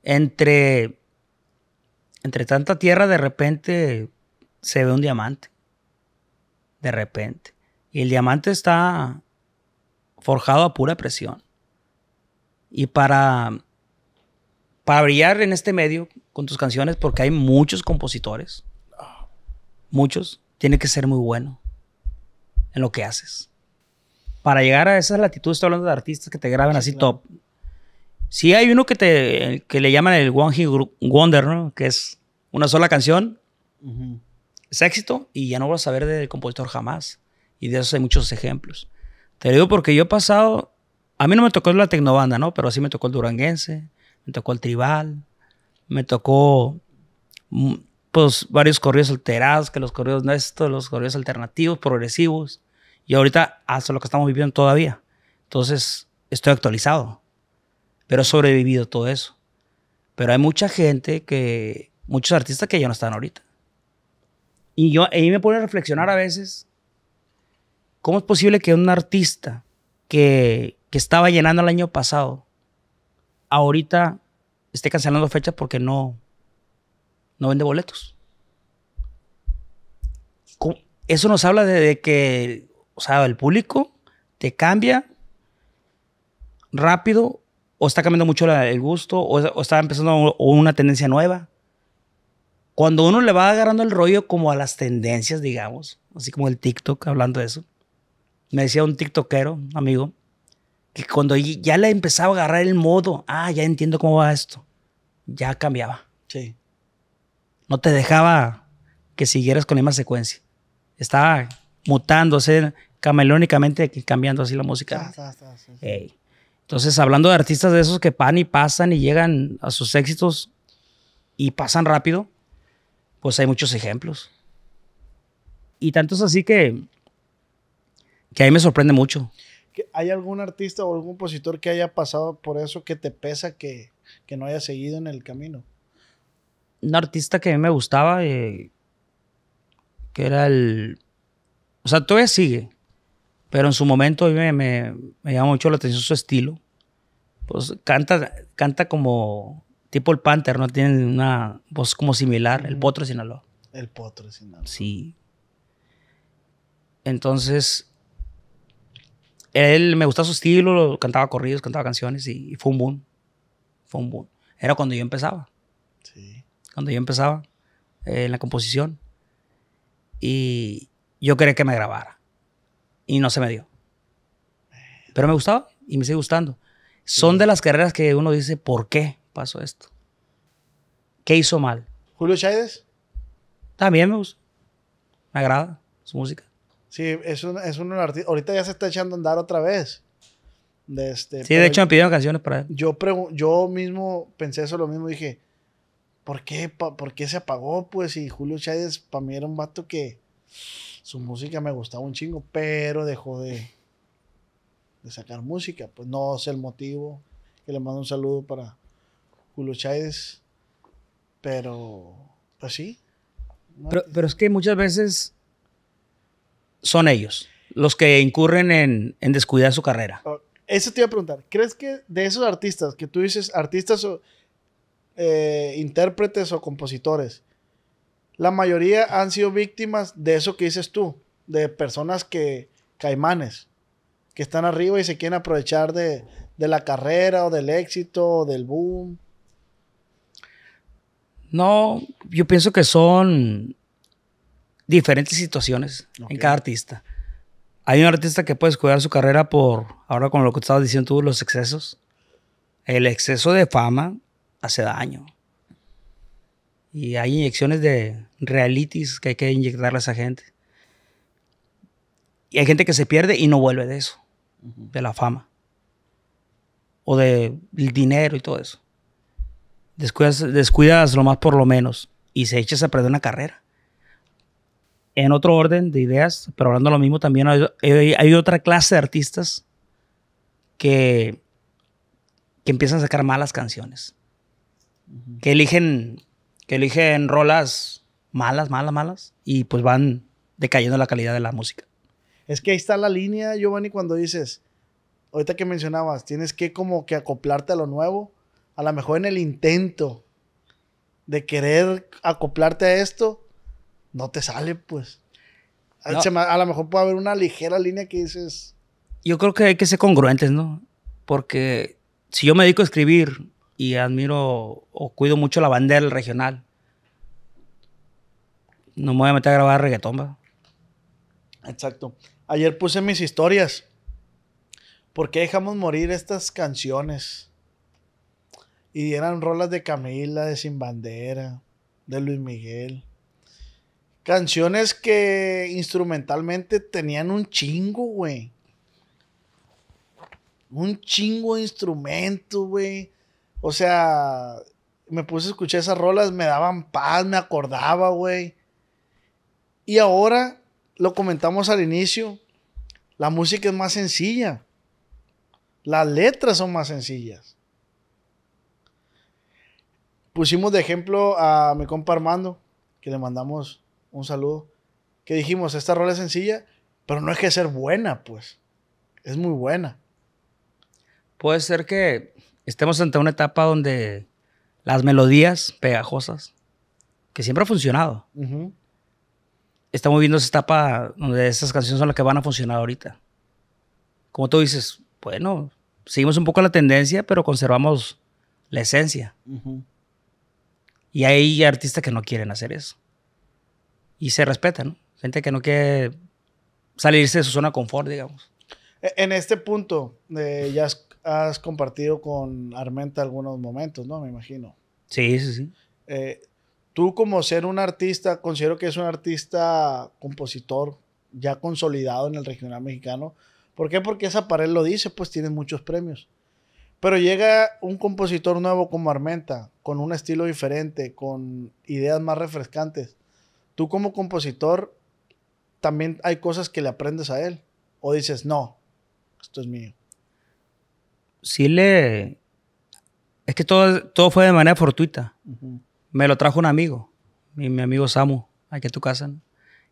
B: Entre, entre tanta tierra de repente se ve un diamante. De repente. Y el diamante está forjado a pura presión. Y para, para brillar en este medio con tus canciones, porque hay muchos compositores, muchos, tiene que ser muy bueno en lo que haces. Para llegar a esa latitud, estoy hablando de artistas que te graban así top. si hay uno que, te, le llaman el One Hit Wonder, ¿no? Que es una sola canción, es éxito y ya no vas a saber del compositor jamás. Y de eso hay muchos ejemplos. Te digo porque yo he pasado, a mí no me tocó la tecnobanda, ¿no? Pero sí me tocó el duranguense, me tocó el tribal, me tocó mm, pues varios corridos alterados, que los corridos nuestros, los corridos alternativos, progresivos. Y ahorita hasta lo que estamos viviendo todavía. Entonces, estoy actualizado. Pero he sobrevivido todo eso. Pero hay mucha gente que, muchos artistas que ya no están ahorita. Y yo, ahí me pone a reflexionar a veces, ¿cómo es posible que un artista que, estaba llenando el año pasado, ahorita esté cancelando fechas porque no, no vende boletos? Eso nos habla de que o sea, el público te cambia rápido o está cambiando mucho el gusto o, está empezando una tendencia nueva. Cuando uno le va agarrando el rollo como a las tendencias, digamos, así como el TikTok, hablando de eso, me decía un TikTokero, amigo, que cuando ya le empezaba a agarrar el modo, ah, ya entiendo cómo va esto, ya cambiaba. Sí. No te dejaba que siguieras con la misma secuencia. Estaba mutándose camelónicamente cambiando así la música. Ah, Entonces, hablando de artistas de esos que pan y pasan y llegan a sus éxitos y pasan rápido, pues hay muchos ejemplos. Y tantos así que, que a mí me sorprende mucho.
C: ¿Hay algún artista o algún compositor que haya pasado por eso que te pesa que, no haya seguido en el camino?
B: Un artista que a mí me gustaba, eh, que era el... O sea, todavía sigue, pero en su momento a mí me, llamó mucho la atención su estilo. Pues canta, canta como tipo el Panther, ¿no? Tiene una voz como similar, el Potro de Sinaloa.
C: El Potro de Sinaloa. Sí.
B: Entonces, él me gustaba su estilo, cantaba corridos, cantaba canciones y, fue un boom. Fue un boom. Era cuando yo empezaba. Sí. Cuando yo empezaba eh, en la composición. Y yo quería que me grabara y no se me dio. Pero me gustaba y me sigue gustando. Son de las carreras que uno dice, ¿por qué pasó esto? ¿Qué hizo mal? ¿Julio Chávez? También me gusta. Me agrada su música.
C: Sí, es un, es artista. Ahorita ya se está echando a andar otra vez. De este, sí, de hecho me pidieron canciones para él. Yo, yo mismo pensé eso lo mismo. Dije, ¿por qué, ¿por qué se apagó? Pues, y Julio Chávez para mí era un vato que su música me gustaba un chingo, pero dejó de, de sacar música. Pues no sé el motivo, que le mando un saludo para Julio Chávez, pero pues sí. Pero,
B: es que muchas veces son ellos los que incurren en, en descuidar su carrera.
C: Oh, eso te iba a preguntar, ¿crees que de esos artistas que tú dices, artistas o eh, intérpretes o compositores, la mayoría han sido víctimas de eso que dices tú, de personas que, caimanes, que están arriba y se quieren aprovechar de, la carrera o del éxito o del boom.
B: No, yo pienso que son diferentes situaciones en cada artista. Hay un artista que puede cuidar su carrera por, ahora con lo que estabas diciendo tú, los excesos. El exceso de fama hace daño. Y hay inyecciones de realitis que hay que inyectarle a esa gente. Y hay gente que se pierde y no vuelve de eso, de la fama. O del El dinero y todo eso. Descuidas, descuidas lo más por lo menos y se echa a perder una carrera. En otro orden de ideas, pero hablando de lo mismo, también hay, otra clase de artistas que, que empiezan a sacar malas canciones. Que eligen que eligen rolas malas, malas, malas, y pues van decayendo la calidad de la música.
C: Es que ahí está la línea, Giovanni, cuando dices, ahorita que mencionabas, tienes que como que acoplarte a lo nuevo, a lo mejor en el intento de querer acoplarte a esto, no te sale, pues. a lo mejor puede haber una ligera línea que dices.
B: Yo creo que hay que ser congruentes, ¿no? Porque si yo me dedico a escribir y admiro o cuido mucho la bandera regional. No me voy a meter a grabar reggaetón, va
C: Exacto. Ayer puse mis historias. ¿Por qué dejamos morir estas canciones? Y eran rolas de Camila, de Sin Bandera, de Luis Miguel. Canciones que instrumentalmente tenían un chingo, güey. Un chingo de instrumento, güey. O sea, me puse a escuchar esas rolas, me daban paz, me acordaba, güey. Y ahora, lo comentamos al inicio, la música es más sencilla. Las letras son más sencillas. Pusimos de ejemplo a mi compa Armando, que le mandamos un saludo, que dijimos, esta rola es sencilla, pero no es que ser buena, pues. Es muy buena.
B: Puede ser que
C: estemos ante una
B: etapa donde las melodías pegajosas, que siempre ha funcionado, estamos viendo esa etapa donde esas canciones son las que van a funcionar ahorita. Como tú dices, bueno, seguimos un poco la tendencia, pero conservamos la esencia. Y hay artistas que no quieren hacer eso. Y se respetan, ¿no? Gente que no quiere salirse de su zona de confort, digamos.
C: E, en este punto, de eh, ya es has compartido con Armenta algunos momentos, ¿no? Me imagino.
B: Sí, sí, sí.
C: Eh, tú como ser un artista, considero que es un artista compositor ya consolidado en el regional mexicano. ¿Por qué? Porque esa pared lo dice, pues tiene muchos premios. Pero llega un compositor nuevo como Armenta, con un estilo diferente, con ideas más refrescantes. Tú como compositor, también hay cosas que le aprendes a él. O dices, no, esto es mío
B: sí le... Es que todo, todo fue de manera fortuita. Me lo trajo un amigo, mi, amigo Samu, aquí en tu casa,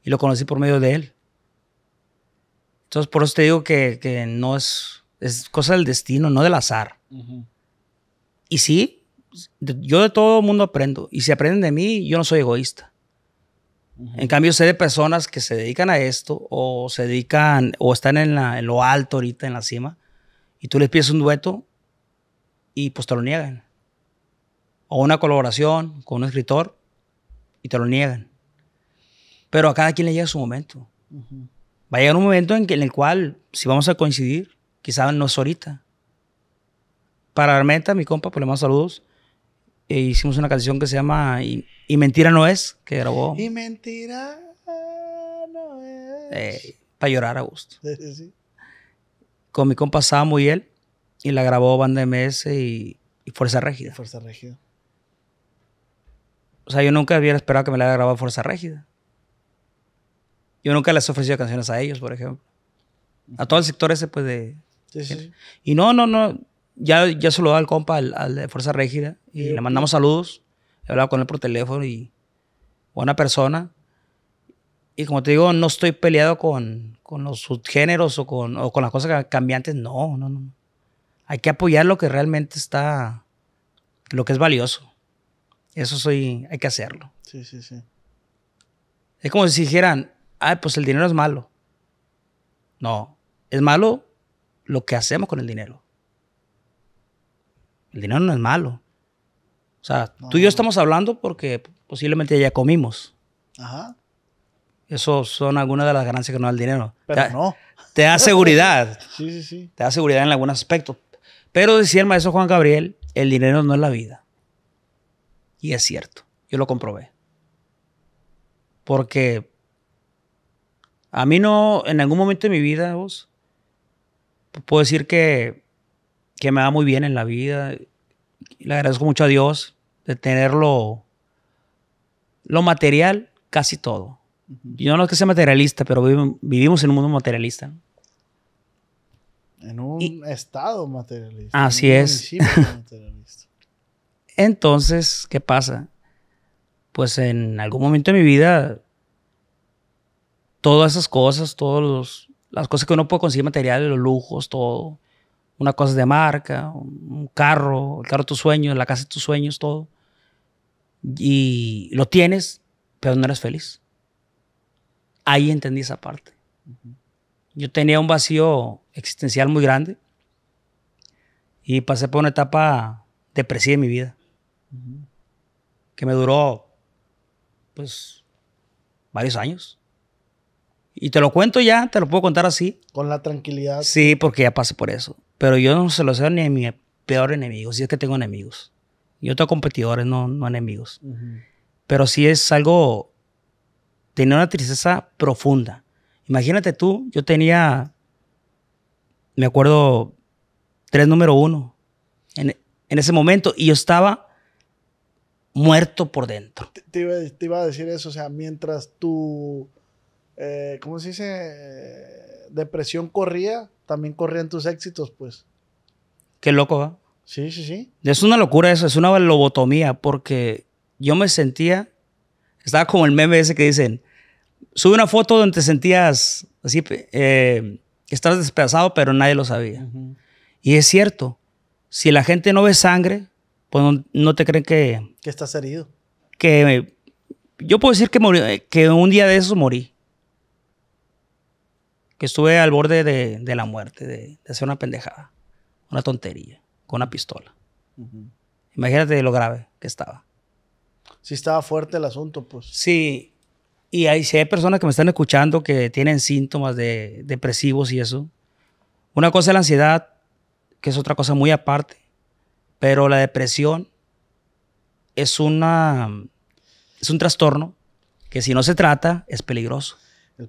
B: y lo conocí por medio de él. Entonces, por eso te digo que, no es, es cosa del destino, no del azar. Y sí, yo de todo el mundo aprendo. Y si aprenden de mí, yo no soy egoísta. En cambio, sé de personas que se dedican a esto o se dedican o están en lo alto ahorita, en la cima, y tú les pides un dueto y pues te lo niegan. O una colaboración con un escritor y te lo niegan. Pero a cada quien le llega su momento. Va a llegar un momento en, el cual, si vamos a coincidir, quizás no es ahorita. Para Armenta, mi compa, por pues, le más saludos, e hicimos una canción que se llama y, Mentira No Es, que grabó. Y
C: Mentira
B: No Es. Eh, para llorar a gusto. Sí con mi compa Samu y él. Y la grabó Banda MS y, y Fuerza Régida.
C: Fuerza Régida.
B: O sea, yo nunca hubiera esperado que me la haya grabado Fuerza Régida. Yo nunca les he ofrecido canciones a ellos, por ejemplo. A todo el sector ese, pues, de... Sí, sí. Y no, no, no. Ya, ya se lo da el compa al, de Fuerza Régida. Y le mandamos saludos. He hablado con él por teléfono y... Buena persona. Y como te digo, no estoy peleado con, con los subgéneros o con, o con las cosas cambiantes. No, no, no. Hay que apoyar lo que realmente está, lo que es valioso. Eso soy, hay que hacerlo. Sí, sí, sí. Es como si dijeran, ay, pues el dinero es malo. No, es malo lo que hacemos con el dinero. El dinero no es malo. O sea, tú y yo estamos hablando porque posiblemente ya comimos. Ajá. Eso son algunas de las ganancias que no da el dinero. Pero te, no. Te da seguridad.
A: sí, sí, sí.
B: Te da seguridad en algunos aspectos. Pero decía el maestro Juan Gabriel, el dinero no es la vida. Y es cierto. Yo lo comprobé. Porque a mí no, en algún momento de mi vida, vos, puedo decir que, que me va muy bien en la vida. Le agradezco mucho a Dios de tenerlo, lo material, casi todo. Yo no es que sea materialista, pero vivimos en un mundo materialista.
C: En un estado materialista. Así es.
B: Entonces, ¿qué pasa? Pues en algún momento de mi vida, todas esas cosas, todas las cosas que uno puede conseguir materiales, los lujos, todo, una cosa de marca, un carro, el carro de tus sueños, la casa de tus sueños, todo. Y lo tienes, pero no eres feliz ahí entendí esa parte. Yo tenía un vacío existencial muy grande y pasé por una etapa depresiva en mi vida que me duró pues varios años. Y te lo cuento ya, te lo puedo contar así. Con la tranquilidad. Sí, porque ya pasé por eso. Pero yo no se lo sé ni a mi peor enemigo, si es que tengo enemigos. Yo tengo competidores, no, no enemigos. Pero sí es algo tenía una tristeza profunda. Imagínate tú, yo tenía, me acuerdo, tres número uno en, ese momento y yo estaba muerto por dentro.
C: Te, iba, a decir eso, o sea, mientras tu, eh, ¿cómo se dice? Depresión corría, también corrían tus éxitos, pues. Qué loco, ¿va? Sí, sí, sí.
B: Es una locura eso, es una lobotomía, porque yo me sentía, estaba como el meme ese que dicen, Sube una foto donde te sentías así, eh, que estás despedazado, pero nadie lo sabía. Y es cierto, si la gente no ve sangre, pues no, te creen que...
C: Que estás herido.
B: Que yo puedo decir que, un día de esos morí. Que estuve al borde de, la muerte, de, de, hacer una pendejada, una tontería, con una pistola. Imagínate lo grave que estaba.
C: Sí estaba fuerte el asunto, pues. Sí,
B: y ahí, si hay personas que me están escuchando que tienen síntomas de depresivos y eso, una cosa es la ansiedad, que es otra cosa muy aparte, pero la depresión es, una, es un trastorno que si no se trata es peligroso.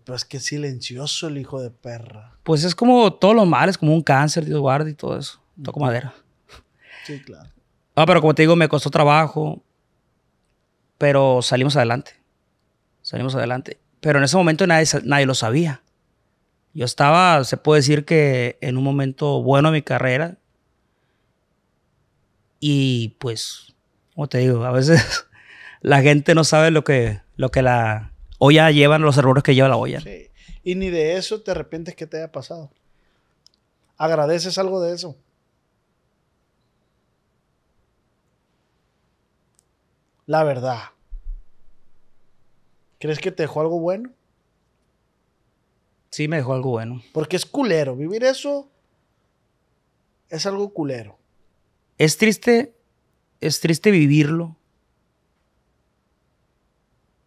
C: pero es que es silencioso el hijo de perra.
B: Pues es como todos los males, como un cáncer, Dios guarde y todo eso. Toco madera. Sí, claro. Ah, pero como te digo, me costó trabajo, pero salimos adelante salimos adelante. Pero en ese momento nadie, nadie lo sabía. Yo estaba, se puede decir que en un momento bueno de mi carrera. Y pues, como te digo, a veces la gente no sabe lo que, lo que la olla lleva los errores que lleva la olla.
C: Sí. Y ni de eso te arrepientes que te haya pasado. ¿Agradeces algo de eso? La verdad. ¿Crees que te dejó algo bueno? Sí, me dejó algo bueno. Porque es culero. Vivir eso es algo culero.
B: Es triste, es triste vivirlo.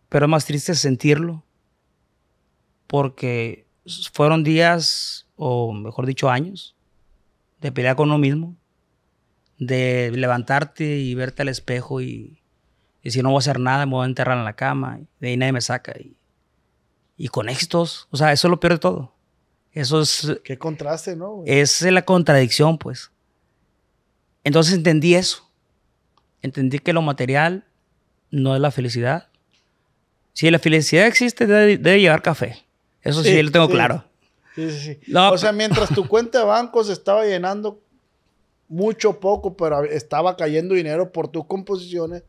B: Pero más triste sentirlo. Porque fueron días, o mejor dicho, años, de pelear con uno mismo. De levantarte y verte al espejo y y si no voy a hacer nada, me voy a enterrar en la cama. Y de ahí nadie me saca. Y, con éxitos. O sea, eso es lo peor de todo.
C: Eso es... Qué contraste, ¿no?
B: Es la contradicción, pues. Entonces entendí eso. Entendí que lo material no es la felicidad. Si la felicidad existe, debe, llevar café. Eso sí, lo tengo claro.
C: o sea, mientras tu cuenta de banco se estaba llenando mucho poco, pero estaba cayendo dinero por tus composiciones,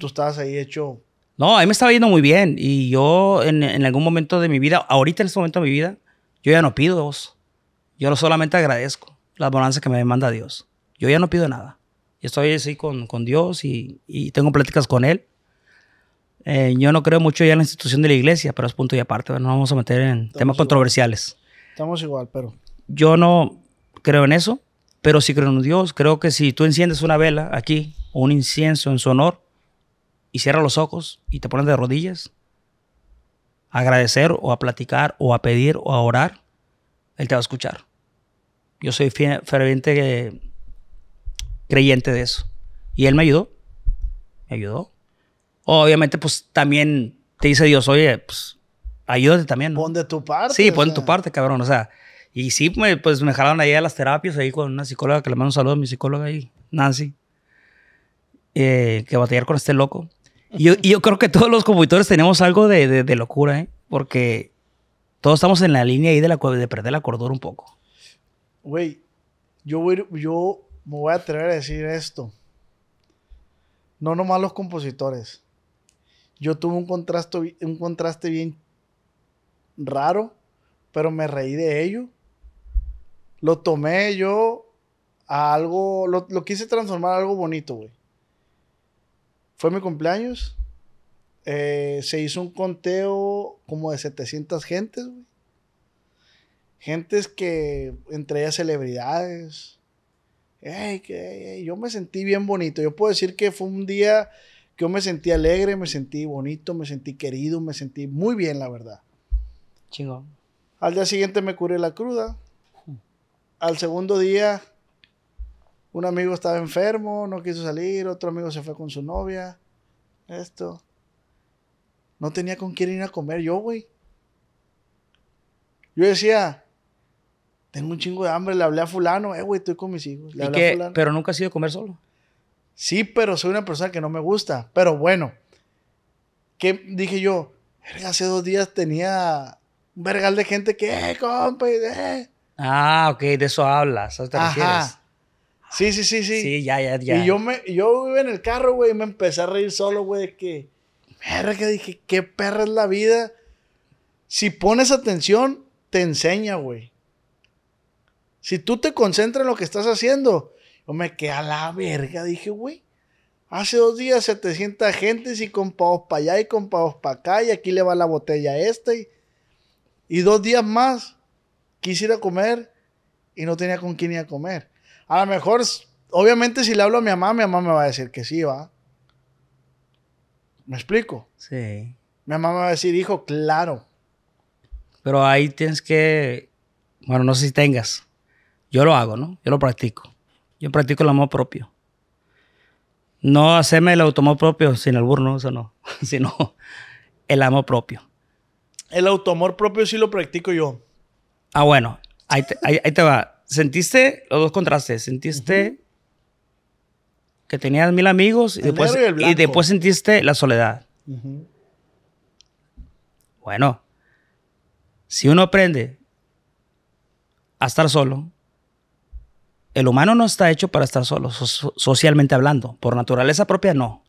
C: Tú estabas ahí hecho.
B: No, a mí me estaba yendo muy bien. Y yo, en, en algún momento de mi vida, ahorita en este momento de mi vida, yo ya no pido dos Yo solamente agradezco las bonanza que me manda Dios. Yo ya no pido nada. Yo estoy así con, con Dios y, y, tengo pláticas con Él. Eh, yo no creo mucho ya en la institución de la iglesia, pero es punto y aparte. No vamos a meter en temas controversiales.
C: Estamos igual, pero.
B: Yo no creo en eso, pero sí creo en Dios. Creo que si tú enciendes una vela aquí, un incienso en su honor, y cierra los ojos y te pones de rodillas a agradecer o a platicar o a pedir o a orar, Él te va a escuchar. Yo soy ferviente eh, creyente de eso. Y Él me ayudó. Me ayudó. Obviamente, pues también te dice Dios, oye, pues ayúdate también. Pon de tu parte. Sí, pon de tu parte, cabrón. O sea, y sí, pues me jalaron ahí a las terapias, ahí con una psicóloga que le mando un saludo a mi psicóloga ahí, Nancy, eh, que batallar con este loco. Y yo, creo que todos los compositores tenemos algo de, locura, ¿eh? Porque todos estamos en la línea ahí de, de perder la cordura un poco.
C: Güey, yo, yo me voy a atrever a decir esto. No nomás los compositores. Yo tuve un contraste, un contraste bien raro, pero me reí de ello. Lo tomé yo a algo, lo, lo quise transformar a algo bonito, güey. Fue mi cumpleaños. Eh, se hizo un conteo como de 700 gentes, güey. Gentes que, entre ellas celebridades. que, yo me sentí bien bonito. Yo puedo decir que fue un día que yo me sentí alegre, me sentí bonito, me sentí querido, me sentí muy bien, la verdad. Chingón. Al día siguiente me curé la cruda. Al segundo día un amigo estaba enfermo, no quiso salir, otro amigo se fue con su novia, esto. No tenía con quién ir a comer yo, güey. Yo decía, tengo un chingo de hambre, le hablé a fulano, eh, güey, estoy con mis hijos. Le hablé a fulano. Pero nunca has ido a comer solo. Sí, pero soy una persona que no me gusta. Pero bueno, ¿Qué dije yo, hace dos días tenía un vergal de gente que, eh, compa, eh".
B: Ah, ok, de eso hablas, Ajá. Sí, sí, sí, sí. Sí, ya, ya, ya. Y yo me,
C: yo iba en el carro, güey, y me empecé a reír solo, güey, que, merda, que dije, qué perra es la vida. Si pones atención, te enseña, güey. Si tú te concentras en lo que estás haciendo, yo me quedé a la verga, dije, güey. Hace dos días 700 gentes y paos para allá y paos para acá y aquí le va la botella a este. Y, dos días más quisiera comer y no tenía con quién ir a comer. A lo mejor, obviamente, si le hablo a mi mamá, mi mamá me va a decir que sí, va. ¿Me explico? Sí. Mi mamá me va a decir, hijo, claro.
B: Pero ahí tienes que. Bueno, no sé si tengas. Yo lo hago, ¿no? Yo lo practico. Yo practico el amor propio. No hacerme el autoamor propio sin el burno, eso no. Sino el amor propio.
C: El automor propio sí lo practico yo.
B: Ah, bueno. ahí te va sentiste los dos contrastes. Sentiste que tenías mil amigos y después, y, después sentiste la soledad. Bueno, si uno aprende a estar solo, el humano no está hecho para estar solo, socialmente hablando. Por naturaleza propia, no.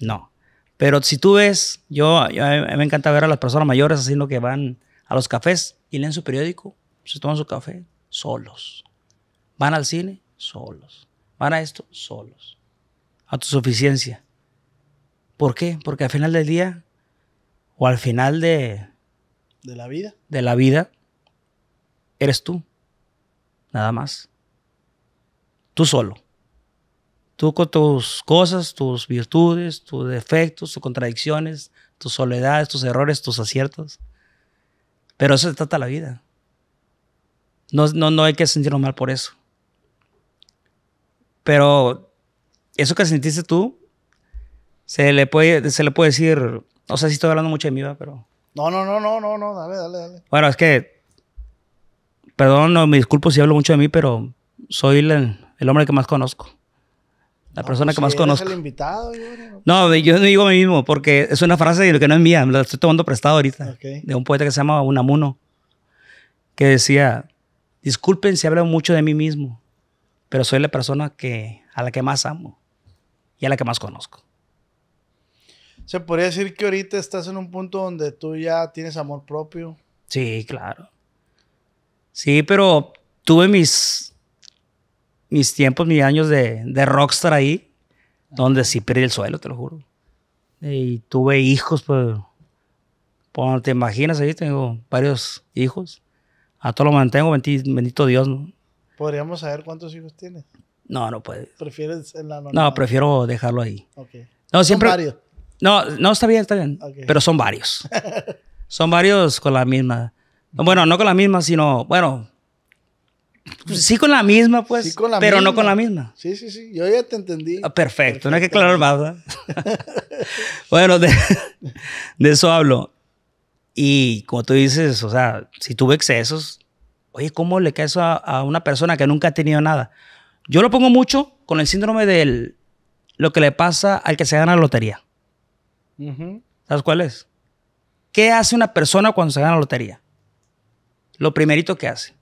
B: No. Pero si tú ves, yo, me encanta ver a las personas mayores haciendo que van a los cafés y leen su periódico, se toman su café, solos. Van al cine, solos. Van a esto, solos. A tu suficiencia. ¿Por qué? Porque al final del día, o al final de... De la vida. De la vida, eres tú. Nada más. Tú solo. Tú con tus cosas, tus virtudes, tus defectos, tus contradicciones, tus soledades, tus errores, tus aciertos. Pero eso se trata la vida. No, no, no hay que sentirnos mal por eso. Pero eso que sentiste tú, se le puede, se le puede decir, no sé si estoy hablando mucho de mí, pero...
C: No, no, no, no, no, no, dale, dale,
B: dale. Bueno, es que, perdón, no, me disculpo si hablo mucho de mí, pero soy el, el hombre que más conozco. La persona pues que más conozco. El
C: invitado, pues.
B: no, yo no digo a mí mismo, porque es una frase de lo que no es mía, la estoy tomando prestado ahorita. De un poeta que se llama Unamuno, que decía: Disculpen si hablo mucho de mí mismo, pero soy la persona que, a la que más amo y a la que más conozco.
C: Se podría decir que ahorita estás en un punto donde tú ya tienes amor propio.
B: Sí, claro. Sí, pero tuve mis, mis tiempos, mis años de, rockstar ahí, donde sí perdí el suelo, te lo juro. Y tuve hijos, pues, te imaginas, ahí tengo varios hijos. A todo lo mantengo, bendito Dios, ¿no?
C: ¿Podríamos saber cuántos hijos tienes? No, no puede. ¿Prefieres la anonimato? No, prefiero
B: dejarlo ahí.
C: Okay. No, siempre... ¿Son varios? No, no, está bien, está bien. Pero son varios.
B: son varios con la misma. Bueno, no con la misma, sino, bueno,
C: sí con la misma, pues, sí con la pero no con la misma. Sí, sí, sí, yo ya te entendí. Ah,
B: perfecto, no hay que aclarar más. bueno, de, de, eso hablo. Y como tú dices, o sea, si tuve excesos, oye, ¿cómo le cae eso a, una persona que nunca ha tenido nada? Yo lo pongo mucho con el síndrome del lo que le pasa al que se gana la lotería. ¿Sabes cuál es? ¿Qué hace una persona cuando se gana la lotería? Lo primerito que hace.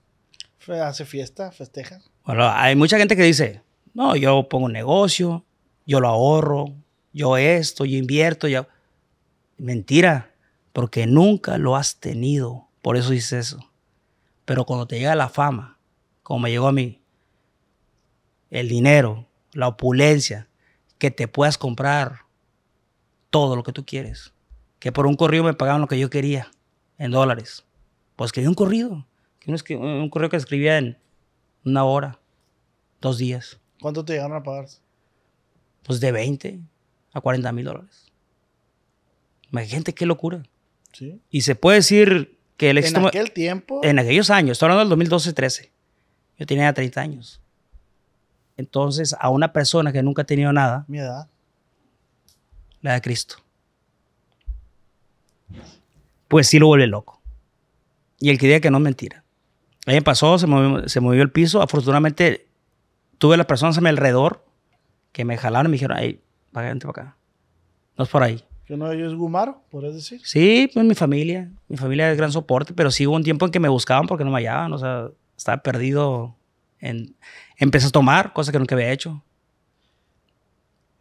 C: Hace fiesta, festeja.
B: Bueno, hay mucha gente que dice, no, yo pongo un negocio, yo lo ahorro, yo esto, yo invierto, ya Mentira porque nunca lo has tenido. Por eso hice eso. Pero cuando te llega la fama, como me llegó a mí, el dinero, la opulencia, que te puedas comprar todo lo que tú quieres. Que por un corrido me pagaban lo que yo quería en dólares. Pues escribí un corrido. Un corrido que escribía en una hora, dos días.
C: ¿Cuánto te llegaron a pagar?
B: Pues de 20 a 40 mil dólares. Gente, qué locura. Y se puede decir que el En aquel
C: tiempo... En
B: aquellos años, estoy hablando del 2012-13. Yo tenía 30 años. Entonces, a una persona que nunca ha tenido nada... Mi edad. La de Cristo. Pues sí lo vuelve loco. Y el que diga que no es mentira. ahí pasó, se movió, el piso. Afortunadamente, tuve las personas a mi alrededor que me jalaron y me dijeron, ay vente para acá. No es por ahí
C: que no, de ellos es Gumaro, podrías decir.
B: Sí, pues mi familia. Mi familia es gran soporte, pero sí hubo un tiempo en que me buscaban porque no me hallaban. O sea, estaba perdido. En... Empecé a tomar, cosas que nunca había hecho.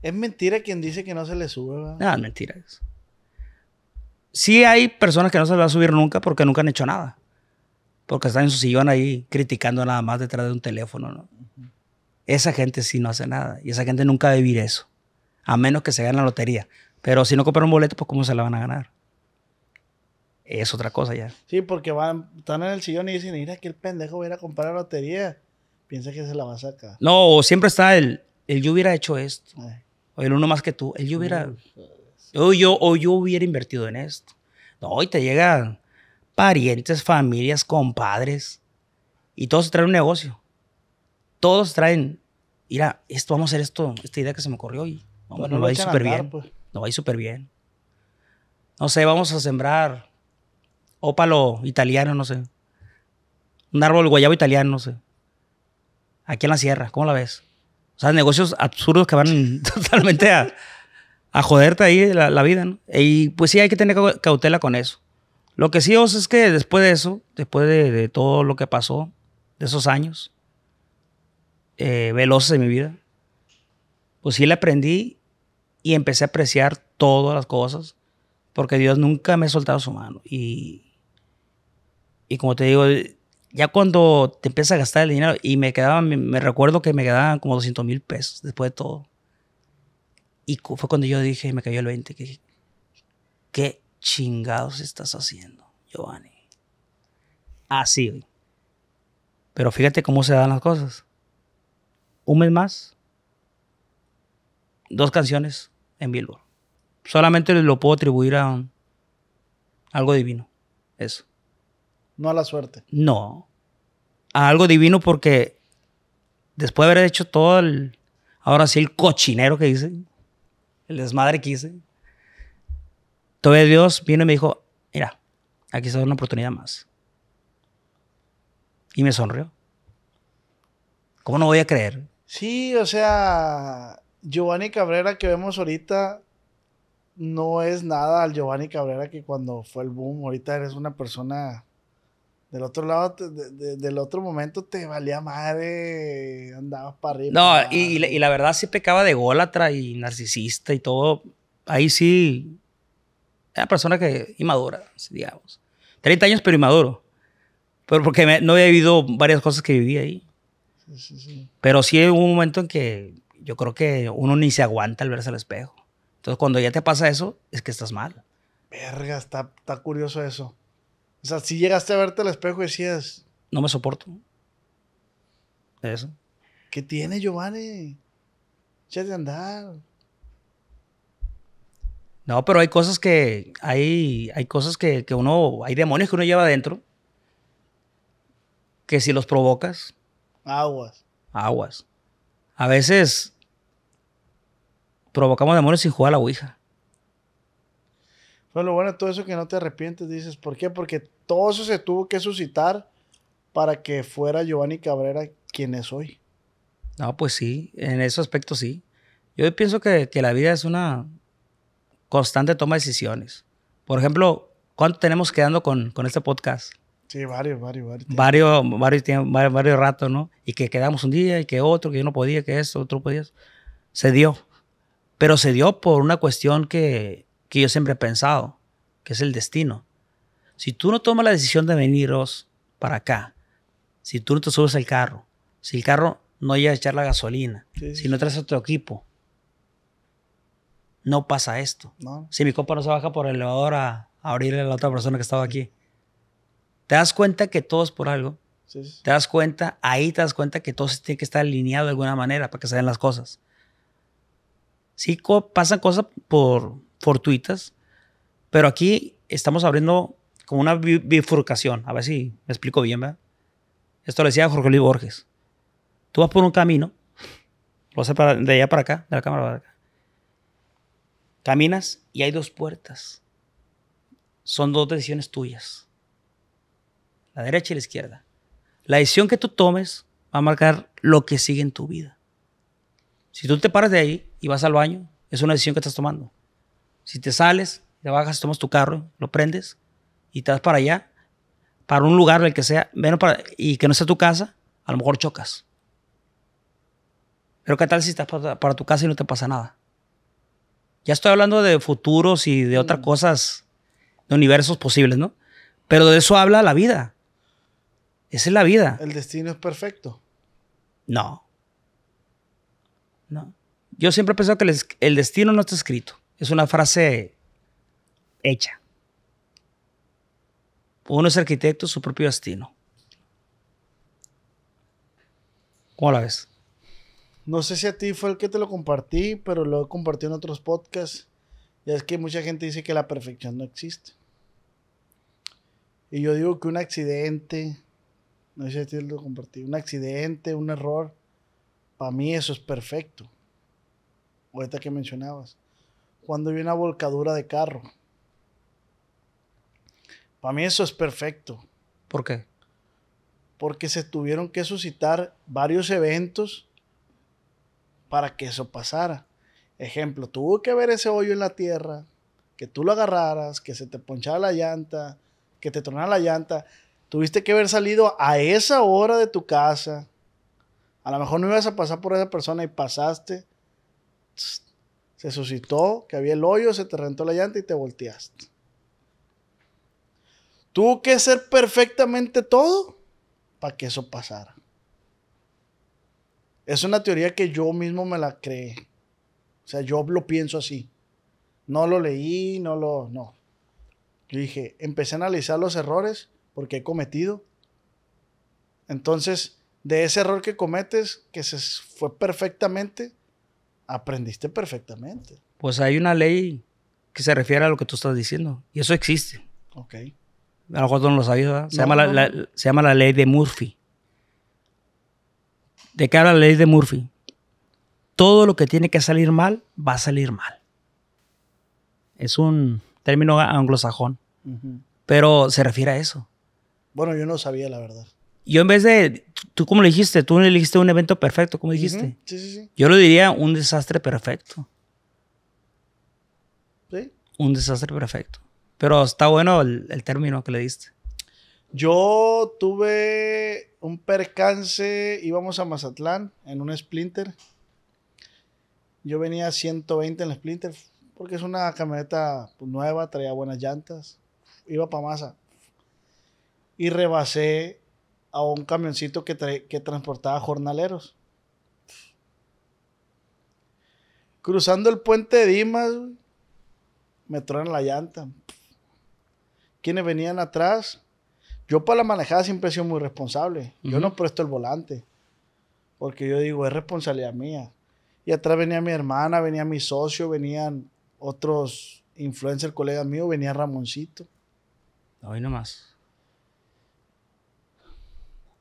C: Es mentira quien dice que no se le sube, ¿verdad? No, ah, es
B: mentira Sí hay personas que no se les va a subir nunca porque nunca han hecho nada. Porque están en su sillón ahí criticando nada más detrás de un teléfono, ¿no? Esa gente sí no hace nada. Y esa gente nunca va a vivir eso. A menos que se gane la lotería. Pero si no un boleto, pues ¿cómo se la van a ganar? Es otra cosa ya.
C: Sí, porque van, están en el sillón y dicen, mira, que el pendejo va a comprar la lotería. Piensa que se la va a sacar.
B: No, siempre está el, yo hubiera hecho esto. O el uno más que tú. El yo hubiera... O yo, o yo hubiera invertido en esto. No, y te llegan parientes, familias, compadres. Y todos traen un negocio. Todos traen, mira, esto vamos a hacer esto, esta idea que se me ocurrió y no, pues lo, lo, bien. No, va súper bien. No sé, vamos a sembrar ópalo italiano, no sé. Un árbol guayabo italiano, no sé. Aquí en la sierra, ¿cómo la ves? O sea, negocios absurdos que van totalmente a, a joderte ahí la, vida, ¿no? Y pues sí, hay que tener cautela con eso. Lo que sí os es que después de eso, después de, todo lo que pasó, de esos años eh, veloces de mi vida, pues sí le aprendí y empecé a apreciar todas las cosas porque Dios nunca me ha soltado su mano. Y, y como te digo, ya cuando te empiezas a gastar el dinero y me quedaban, me recuerdo que me quedaban como 200 mil pesos después de todo. Y fue cuando yo dije, me cayó el 20, que ¿qué chingados estás haciendo, Giovanni? Así. Pero fíjate cómo se dan las cosas. Un mes más, dos canciones en Billboard. Solamente lo puedo atribuir a algo divino. Eso.
C: No a la suerte.
B: No. A algo divino porque después de haber hecho todo el. Ahora sí, el cochinero que hice. El desmadre que hice. Todavía Dios vino y me dijo: Mira, aquí se da una oportunidad más. Y me sonrió. ¿Cómo no voy a creer?
C: Sí, o sea, Giovanni Cabrera que vemos ahorita no es nada al Giovanni Cabrera que cuando fue el boom, ahorita eres una persona del otro lado, de, del otro momento te valía madre, andabas para arriba. No,
B: y, la, verdad sí pecaba de gólatra y narcisista y todo. Ahí sí, era persona que inmadura, digamos. 30 años pero inmaduro. Pero porque no había vivido varias cosas que viví ahí. Pero sí hubo un momento en que yo creo que uno ni se aguanta al verse al espejo. Entonces, cuando ya te pasa eso, es que estás mal.
C: Verga, está, curioso eso. O sea, si llegaste a verte al espejo y decías...
B: No me soporto. Eso.
C: ¿Qué tiene Giovanni? Ya de andar.
B: No, pero hay cosas que... Hay, hay cosas que, que uno... Hay demonios que uno lleva adentro. Que si los provocas...
C: Aguas.
B: Aguas. A veces provocamos demonios sin jugar a la Ouija.
C: Pero lo bueno de todo eso que no te arrepientes, dices, ¿por qué? Porque todo eso se tuvo que suscitar para que fuera Giovanni Cabrera quien es hoy.
B: No, pues sí, en ese aspecto sí. Yo pienso que, la vida es una constante toma de decisiones. Por ejemplo, ¿cuánto tenemos quedando con, con este podcast?
C: Sí, varios, varios, varios. Varios,
B: varios, varios, varios ratos, ¿no? Y que quedamos un día y que otro, que yo no podía, que eso, otro podía. Se dio. Pero se dio por una cuestión que, que yo siempre he pensado, que es el destino. Si tú no tomas la decisión de veniros para acá, si tú no te subes al carro, si el carro no llega a echar la gasolina, si no traes otro equipo, no pasa esto. Si mi compa no se baja por el elevador a, abrirle a la otra persona que estaba aquí, te das cuenta que todo es por algo. Te das cuenta, ahí te das cuenta que todo se tiene que estar alineado de alguna manera para que se den las cosas. Sí pasan cosas por fortuitas, pero aquí estamos abriendo como una bifurcación. A ver si me explico bien, ¿verdad? Esto lo decía Jorge Luis Borges. Tú vas por un camino, lo vas de allá para acá, de la cámara para acá. Caminas y hay dos puertas. Son dos decisiones tuyas. La derecha y la izquierda. La decisión que tú tomes va a marcar lo que sigue en tu vida. Si tú te paras de ahí y vas al baño, es una decisión que estás tomando. Si te sales, te bajas, tomas tu carro, lo prendes y te vas para allá, para un lugar, el que sea, menos para, y que no sea tu casa, a lo mejor chocas. Pero ¿qué tal si estás para, para tu casa y no te pasa nada? Ya estoy hablando de futuros y de otras mm. cosas, de universos posibles, ¿no? Pero de eso habla la vida. Esa es la vida.
C: El destino es perfecto.
B: No. ¿no? Yo siempre he pensado que el destino no está escrito. Es una frase hecha. Uno es arquitecto, su propio destino. ¿Cómo la ves?
C: No sé si a ti fue el que te lo compartí, pero lo he compartido en otros podcasts. Y es que mucha gente dice que la perfección no existe. Y yo digo que un accidente, no sé si a ti lo compartí, un accidente, un error, para mí eso es perfecto. Ahorita que mencionabas. Cuando hay una volcadura de carro. Para mí eso es perfecto. ¿Por qué? Porque se tuvieron que suscitar varios eventos para que eso pasara. Ejemplo, tuvo que haber ese hoyo en la tierra, que tú lo agarraras, que se te ponchara la llanta, que te tronara la llanta. Tuviste que haber salido a esa hora de tu casa, a lo mejor no ibas a pasar por esa persona y pasaste. Se suscitó, que había el hoyo, se te rentó la llanta y te volteaste. Tuvo que ser perfectamente todo para que eso pasara. Es una teoría que yo mismo me la creé. O sea, yo lo pienso así. No lo leí, no lo... No. Yo dije, empecé a analizar los errores porque he cometido. Entonces, de ese error que cometes, que se fue perfectamente, aprendiste perfectamente.
B: Pues hay una ley que se refiere a lo que tú estás diciendo, y eso existe. Ok. A lo no lo sabías, se, llama la, se llama la ley de Murphy. ¿De cara habla la ley de Murphy? Todo lo que tiene que salir mal, va a salir mal. Es un término anglosajón, pero se refiere a eso.
C: Bueno, yo no sabía la verdad.
B: Yo en vez de, tú como le dijiste, tú le un evento perfecto, como dijiste. Sí, sí, sí. Yo lo diría un desastre perfecto. Sí. Un desastre perfecto. Pero está
C: bueno el, término que le diste. Yo tuve un percance, íbamos a Mazatlán en un Splinter. Yo venía a 120 en el Splinter, porque es una camioneta pues, nueva, traía buenas llantas. Iba para Maza. Y rebasé a un camioncito que, que transportaba jornaleros. Cruzando el puente de Dimas, me tronan la llanta. Quienes venían atrás, yo para la manejada siempre he sido muy responsable. Yo no presto el volante, porque yo digo, es responsabilidad mía. Y atrás venía mi hermana, venía mi socio, venían otros influencers colegas míos, venía Ramoncito. Hoy nomás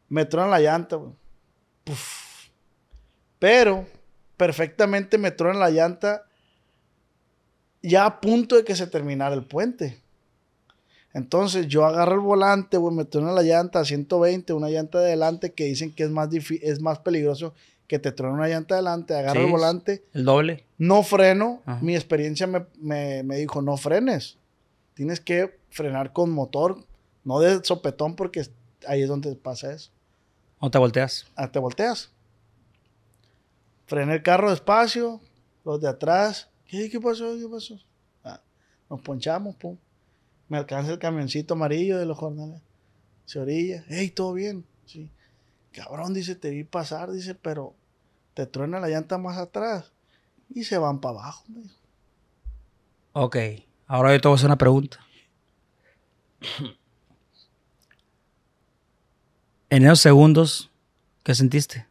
C: me tronan la llanta, Pero perfectamente me tronan la llanta ya a punto de que se terminara el puente. Entonces yo agarro el volante, güey, me tronan la llanta a 120, una llanta de adelante que dicen que es más, es más peligroso que te tronan una llanta adelante, agarro el volante. El doble. No freno. Ah. Mi experiencia me, me dijo, no frenes. Tienes que frenar con motor, no de sopetón porque ahí es donde pasa eso. O te volteas. Ah, te volteas. Frené el carro despacio, los de atrás. ¿Qué, pasó? ¿Qué pasó? Ah, nos ponchamos, pum. Me alcanza el camioncito amarillo de los jornales. Se orilla. ¡Ey, todo bien! Sí. Cabrón, dice, te vi pasar, dice, pero te truena la llanta más atrás. Y se van para abajo,
B: Ok, ahora yo te voy a hacer una pregunta. En esos segundos, ¿qué sentiste?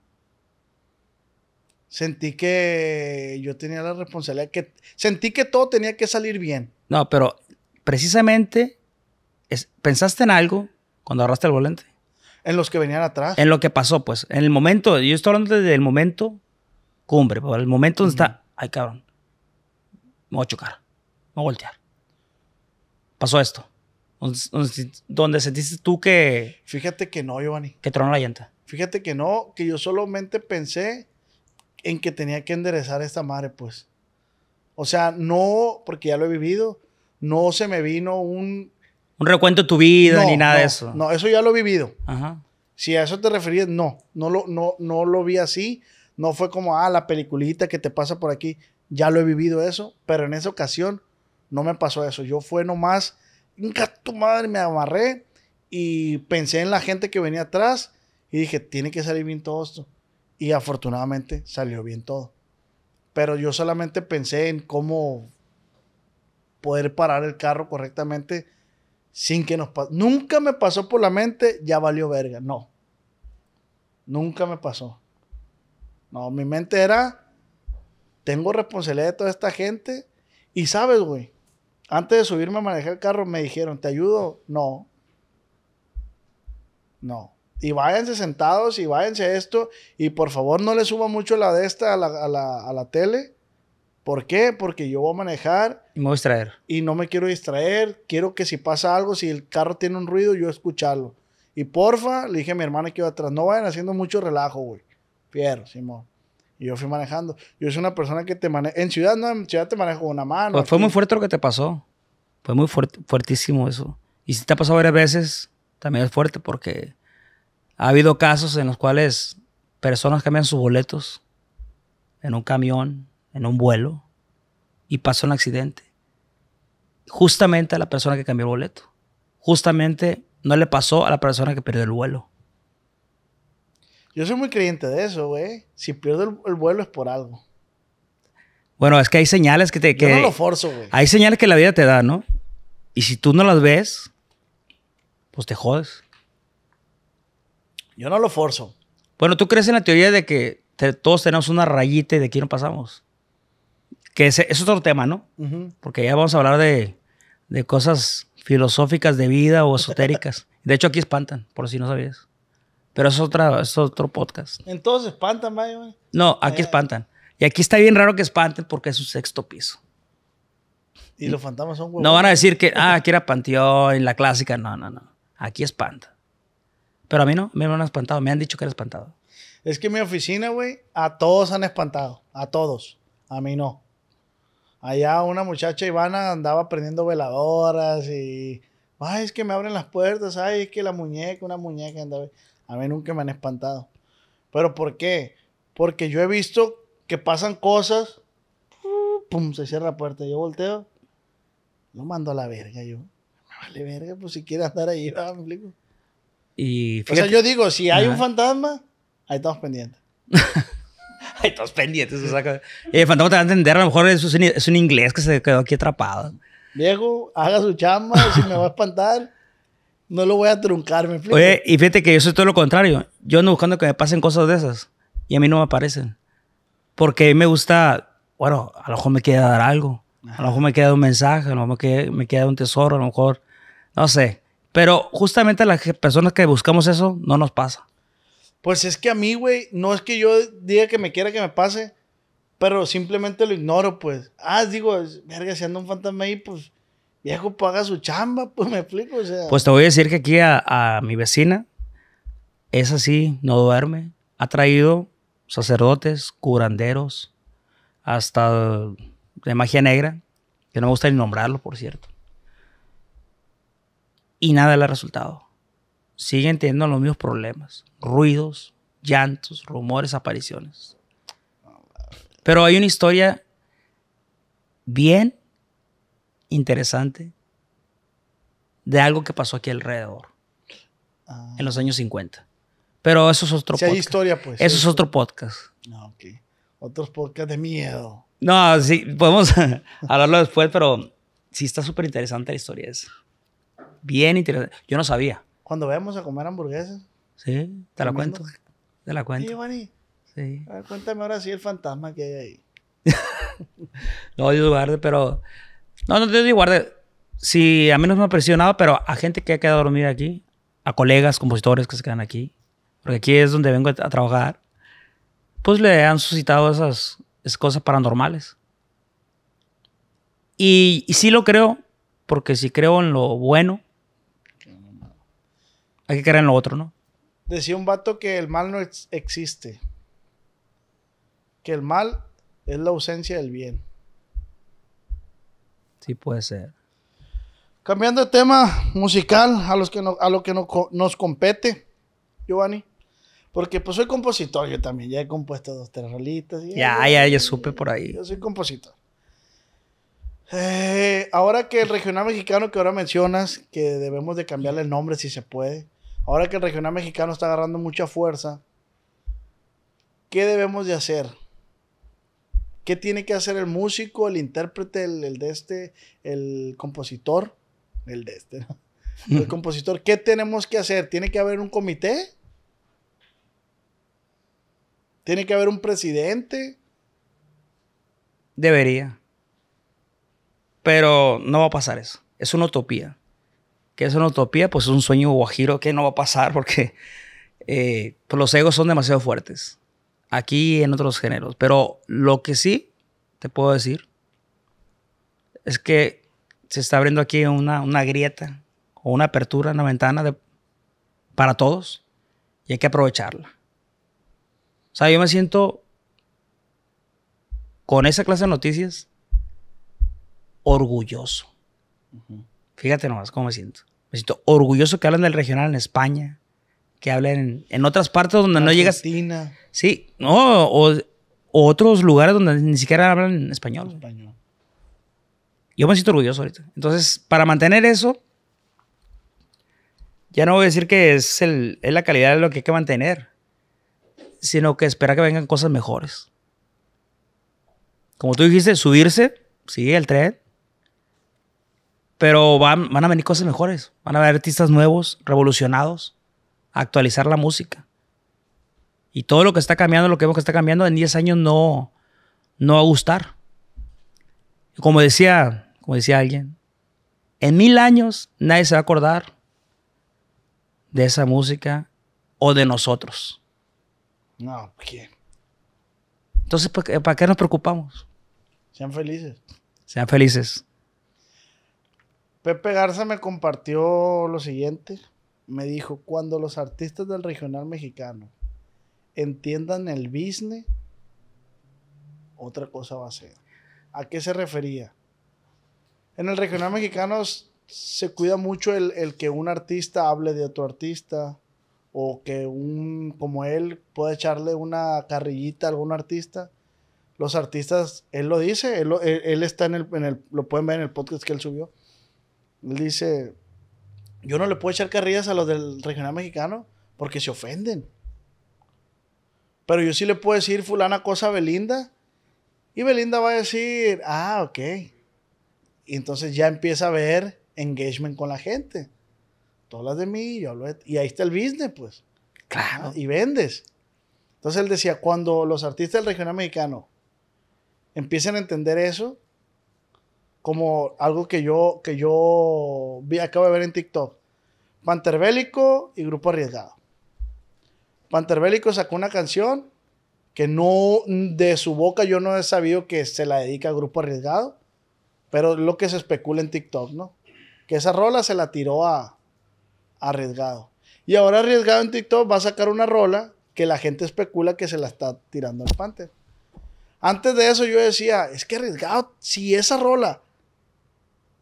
C: Sentí que yo tenía la responsabilidad, que sentí que todo tenía que salir bien.
B: No, pero precisamente, ¿pensaste en algo cuando agarraste el volante?
C: En los que venían atrás. En
B: lo que pasó, pues. En el momento, yo estoy hablando desde el momento cumbre, pero el momento donde está, ay cabrón, me voy a chocar, me voy a voltear. Pasó esto
C: donde sentiste tú que... Fíjate que no, Giovanni. Que tronó la llanta. Fíjate que no, que yo solamente pensé en que tenía que enderezar esta madre, pues. O sea, no, porque ya lo he vivido, no se me vino un...
B: Un recuento de tu vida ni nada de eso. No,
C: eso ya lo he vivido. Ajá. Si a eso te referías, no, no lo, no, no lo vi así. No fue como, ah, la peliculita que te pasa por aquí. Ya lo he vivido eso, pero en esa ocasión no me pasó eso. Yo fue nomás tu madre, me amarré y pensé en la gente que venía atrás y dije, tiene que salir bien todo esto. Y afortunadamente salió bien todo. Pero yo solamente pensé en cómo poder parar el carro correctamente sin que nos pase. Nunca me pasó por la mente, ya valió verga. No. Nunca me pasó. No, mi mente era, tengo responsabilidad de toda esta gente. Y sabes, güey, antes de subirme a manejar el carro me dijeron, ¿te ayudo? No. No. Y váyanse sentados y váyanse a esto. Y por favor no le suba mucho la de esta a la, tele. ¿Por qué? Porque yo voy a manejar. Y me voy a distraer. Y no me quiero distraer. Quiero que si pasa algo, si el carro tiene un ruido, yo escucharlo. Y porfa, le dije a mi hermana que iba atrás, no vayan haciendo mucho relajo, güey. Fierro, Simón. Y yo fui manejando. Yo soy una persona que te maneja. En ciudad, no, en ciudad te manejo una mano. fue muy
B: fuerte lo que te pasó. Fue muy fuertísimo eso. Y si te ha pasado varias veces, también es fuerte porque ha habido casos en los cuales personas cambian sus boletos en un camión, en un vuelo, y pasó un accidente. Justamente a la persona que cambió el boleto. Justamente no le pasó a la persona que perdió el vuelo.
C: Yo soy muy creyente de eso, güey. Si pierdo el, vuelo es por algo.
B: Bueno, es que hay señales que te... Que Yo no lo forzo, güey. Hay señales que la vida te da, ¿no? Y si tú no las ves, pues te jodes.
C: Yo no lo forzo.
B: Bueno, ¿tú crees en la teoría de que todos tenemos una rayita de aquí no pasamos? Que ese, es otro tema, ¿no? Porque ya vamos a hablar de, de cosas filosóficas de vida o esotéricas. de hecho, aquí espantan, por si no sabías. Pero es, otra, es otro podcast.
C: Entonces, espantan, güey. No, aquí espantan.
B: Y aquí está bien raro que espanten porque es un sexto piso.
C: Y los fantasmas son huevos. No van a
B: decir que, ah, aquí era Panteón la clásica. No, no, no. Aquí espanta. Pero a mí no, a mí me han espantado. Me han dicho que era
C: espantado. Es que mi oficina, güey, a todos han espantado. A todos. A mí no. Allá una muchacha Ivana andaba prendiendo veladoras y. Ay, es que me abren las puertas. Ay, es que la muñeca, una muñeca andaba. A mí nunca me han espantado. ¿Pero por qué? Porque yo he visto que pasan cosas, pum, se cierra la puerta. Yo volteo, No mando a la verga yo. Me vale verga, pues si quiere andar ahí, va,
B: Y o sea, yo digo, si hay un
C: fantasma, ahí estamos pendientes. ahí estamos pendientes. O sea, eh,
B: el fantasma te va a entender, a lo mejor es un, es un inglés que se quedó aquí atrapado.
C: Viejo, haga su chamba, si me va a espantar, no lo voy a truncar,
B: y fíjate que yo soy todo lo contrario. Yo ando buscando que me pasen cosas de esas y a mí no me aparecen. Porque a mí me gusta, bueno, a lo mejor me queda dar algo, a lo mejor me queda un mensaje, a lo mejor me queda, un tesoro, a lo mejor, no sé. Pero justamente a las personas que buscamos eso no nos pasa.
C: Pues es que a mí, güey, no es que yo diga que me quiera que me pase, pero simplemente lo ignoro, pues. Ah, digo, verga, si anda un fantasma ahí, pues viejo, paga su chamba, pues me explico. Pues te
B: voy a decir que aquí a, a mi vecina, es así, no duerme. Ha traído sacerdotes, curanderos, hasta de magia negra, que no me gusta ni nombrarlo, por cierto. Y nada le ha resultado. Siguen teniendo los mismos problemas, ruidos, llantos, rumores, apariciones. Pero hay una historia bien interesante de algo que pasó aquí alrededor ah. en los años 50. Pero eso es otro si podcast. Hay historia, pues. Eso es otro podcast.
C: No, ah, ok. Otros podcasts de miedo.
B: No, sí, podemos hablarlo después, pero sí está súper interesante la historia esa. Bien interesante. Yo no sabía.
C: Cuando vayamos a comer hamburguesas.
B: Sí, te la cuento. Te la cuento. Sí,
C: Juaní. Sí. cuéntame ahora sí el fantasma que hay ahí.
B: no, Dios guarde, pero no, no te digo, guarde. Sí, a menos me ha presionado, pero a gente que ha quedado dormida aquí, a colegas, compositores que se quedan aquí, porque aquí es donde vengo a trabajar, pues le han suscitado esas, cosas paranormales. Y, y, sí lo creo, porque si creo en lo bueno, hay que creer en lo otro, ¿no?
C: Decía un vato que el mal no existe, que el mal es la ausencia del bien.
B: Sí puede ser.
C: Cambiando de tema musical a, lo que nos compete, Giovanni. Porque pues soy compositor yo también. Ya he compuesto dos, tres rolitas. ya,
B: ya, ya supe por ahí. Yo
C: soy compositor. Eh, ahora que el regional mexicano que ahora mencionas, que debemos de cambiarle el nombre si se puede. Ahora que el regional mexicano está agarrando mucha fuerza, ¿qué debemos de hacer? ¿Qué tiene que hacer el músico, el intérprete, el, de este, el compositor? El de este, ¿no? El compositor, ¿qué tenemos que hacer? ¿Tiene que haber un comité? ¿Tiene que haber un presidente?
B: Debería. Pero no va a pasar eso. Es una utopía. Que es una utopía, pues es un sueño guajiro que no va a pasar porque eh, pues los egos son demasiado fuertes aquí en otros géneros. Pero lo que sí te puedo decir es que se está abriendo aquí una, grieta o una apertura, una ventana para todos y hay que aprovecharla. O sea, yo me siento con esa clase de noticias orgulloso. Fíjate nomás cómo me siento. Me siento orgulloso que hablan del regional en España, que hablen en otras partes donde no llegas. Sí, no, o, otros lugares donde ni siquiera hablan español. español. Yo me siento orgulloso ahorita. Entonces, para mantener eso, ya no voy a decir que es, la calidad de lo que hay que mantener, sino que espera que vengan cosas mejores. Como tú dijiste, subirse, sí, el tren, pero van, van a venir cosas mejores. Van a haber artistas nuevos, revolucionados actualizar la música. Y todo lo que está cambiando, lo que vemos que está cambiando, en 10 años no, no va a gustar. Como decía, como decía alguien, en mil años nadie se va a acordar de esa música o de nosotros.
C: No, ¿por ¿qué?
B: Entonces, ¿para qué nos preocupamos?
C: Sean felices.
B: Sean felices.
C: Pepe Garza me compartió lo siguiente me dijo, cuando los artistas del regional mexicano entiendan el business, otra cosa va a ser. ¿A qué se refería? En el regional mexicano se cuida mucho el, que un artista hable de otro artista o que un como él pueda echarle una carrillita a algún artista. Los artistas, él lo dice, él, está en el, en el, lo pueden ver en el podcast que él subió. Él dice, yo no le puedo echar carrillas a los del regional mexicano porque se ofenden. Pero yo sí le puedo decir fulana cosa a Belinda y Belinda va a decir, ah, ok. Y entonces ya empieza a ver engagement con la gente. Todas las de mí, yo Y ahí está el business, pues. Claro. Y vendes. Entonces él decía, cuando los artistas del regional mexicano empiecen a entender eso, como algo que yo, que yo vi, acabo de ver en TikTok. Panterbélico y Grupo Arriesgado. Bélico sacó una canción que no, de su boca yo no he sabido que se la dedica a Grupo Arriesgado, pero lo que se especula en TikTok, ¿no? Que esa rola se la tiró a, Arriesgado. Y ahora Arriesgado en TikTok va a sacar una rola que la gente especula que se la está tirando al Panther. Antes de eso yo decía, es que Arriesgado, si esa rola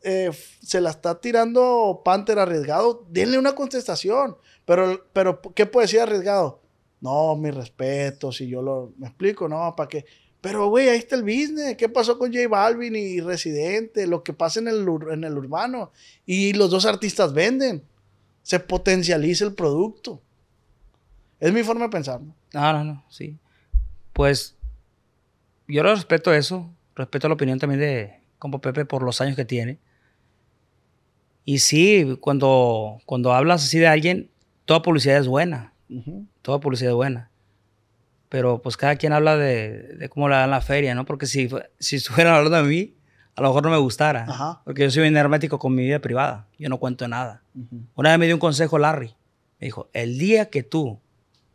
C: eh, se la está tirando Panther arriesgado, denle una contestación. Pero, pero, ¿qué puede decir arriesgado? No, mi respeto, si yo lo me explico, no, ¿para qué? Pero, güey, ahí está el business. ¿Qué pasó con J Balvin y Residente? Lo que pasa en el, en el urbano. Y los dos artistas venden. Se potencializa el producto. Es mi forma de pensar. No,
B: no, no, sí. Pues yo lo respeto eso. Respeto la opinión también de como Pepe por los años que tiene. Y sí, cuando, cuando hablas así de alguien, toda publicidad es buena. Toda publicidad es buena. Pero pues cada quien habla de, cómo la dan la feria, ¿no? Porque si, si estuvieran hablando de mí, a lo mejor no me gustara. Porque yo soy bien hermético con mi vida privada. Yo no cuento nada. Una vez me dio un consejo Larry. Me dijo, el día que tú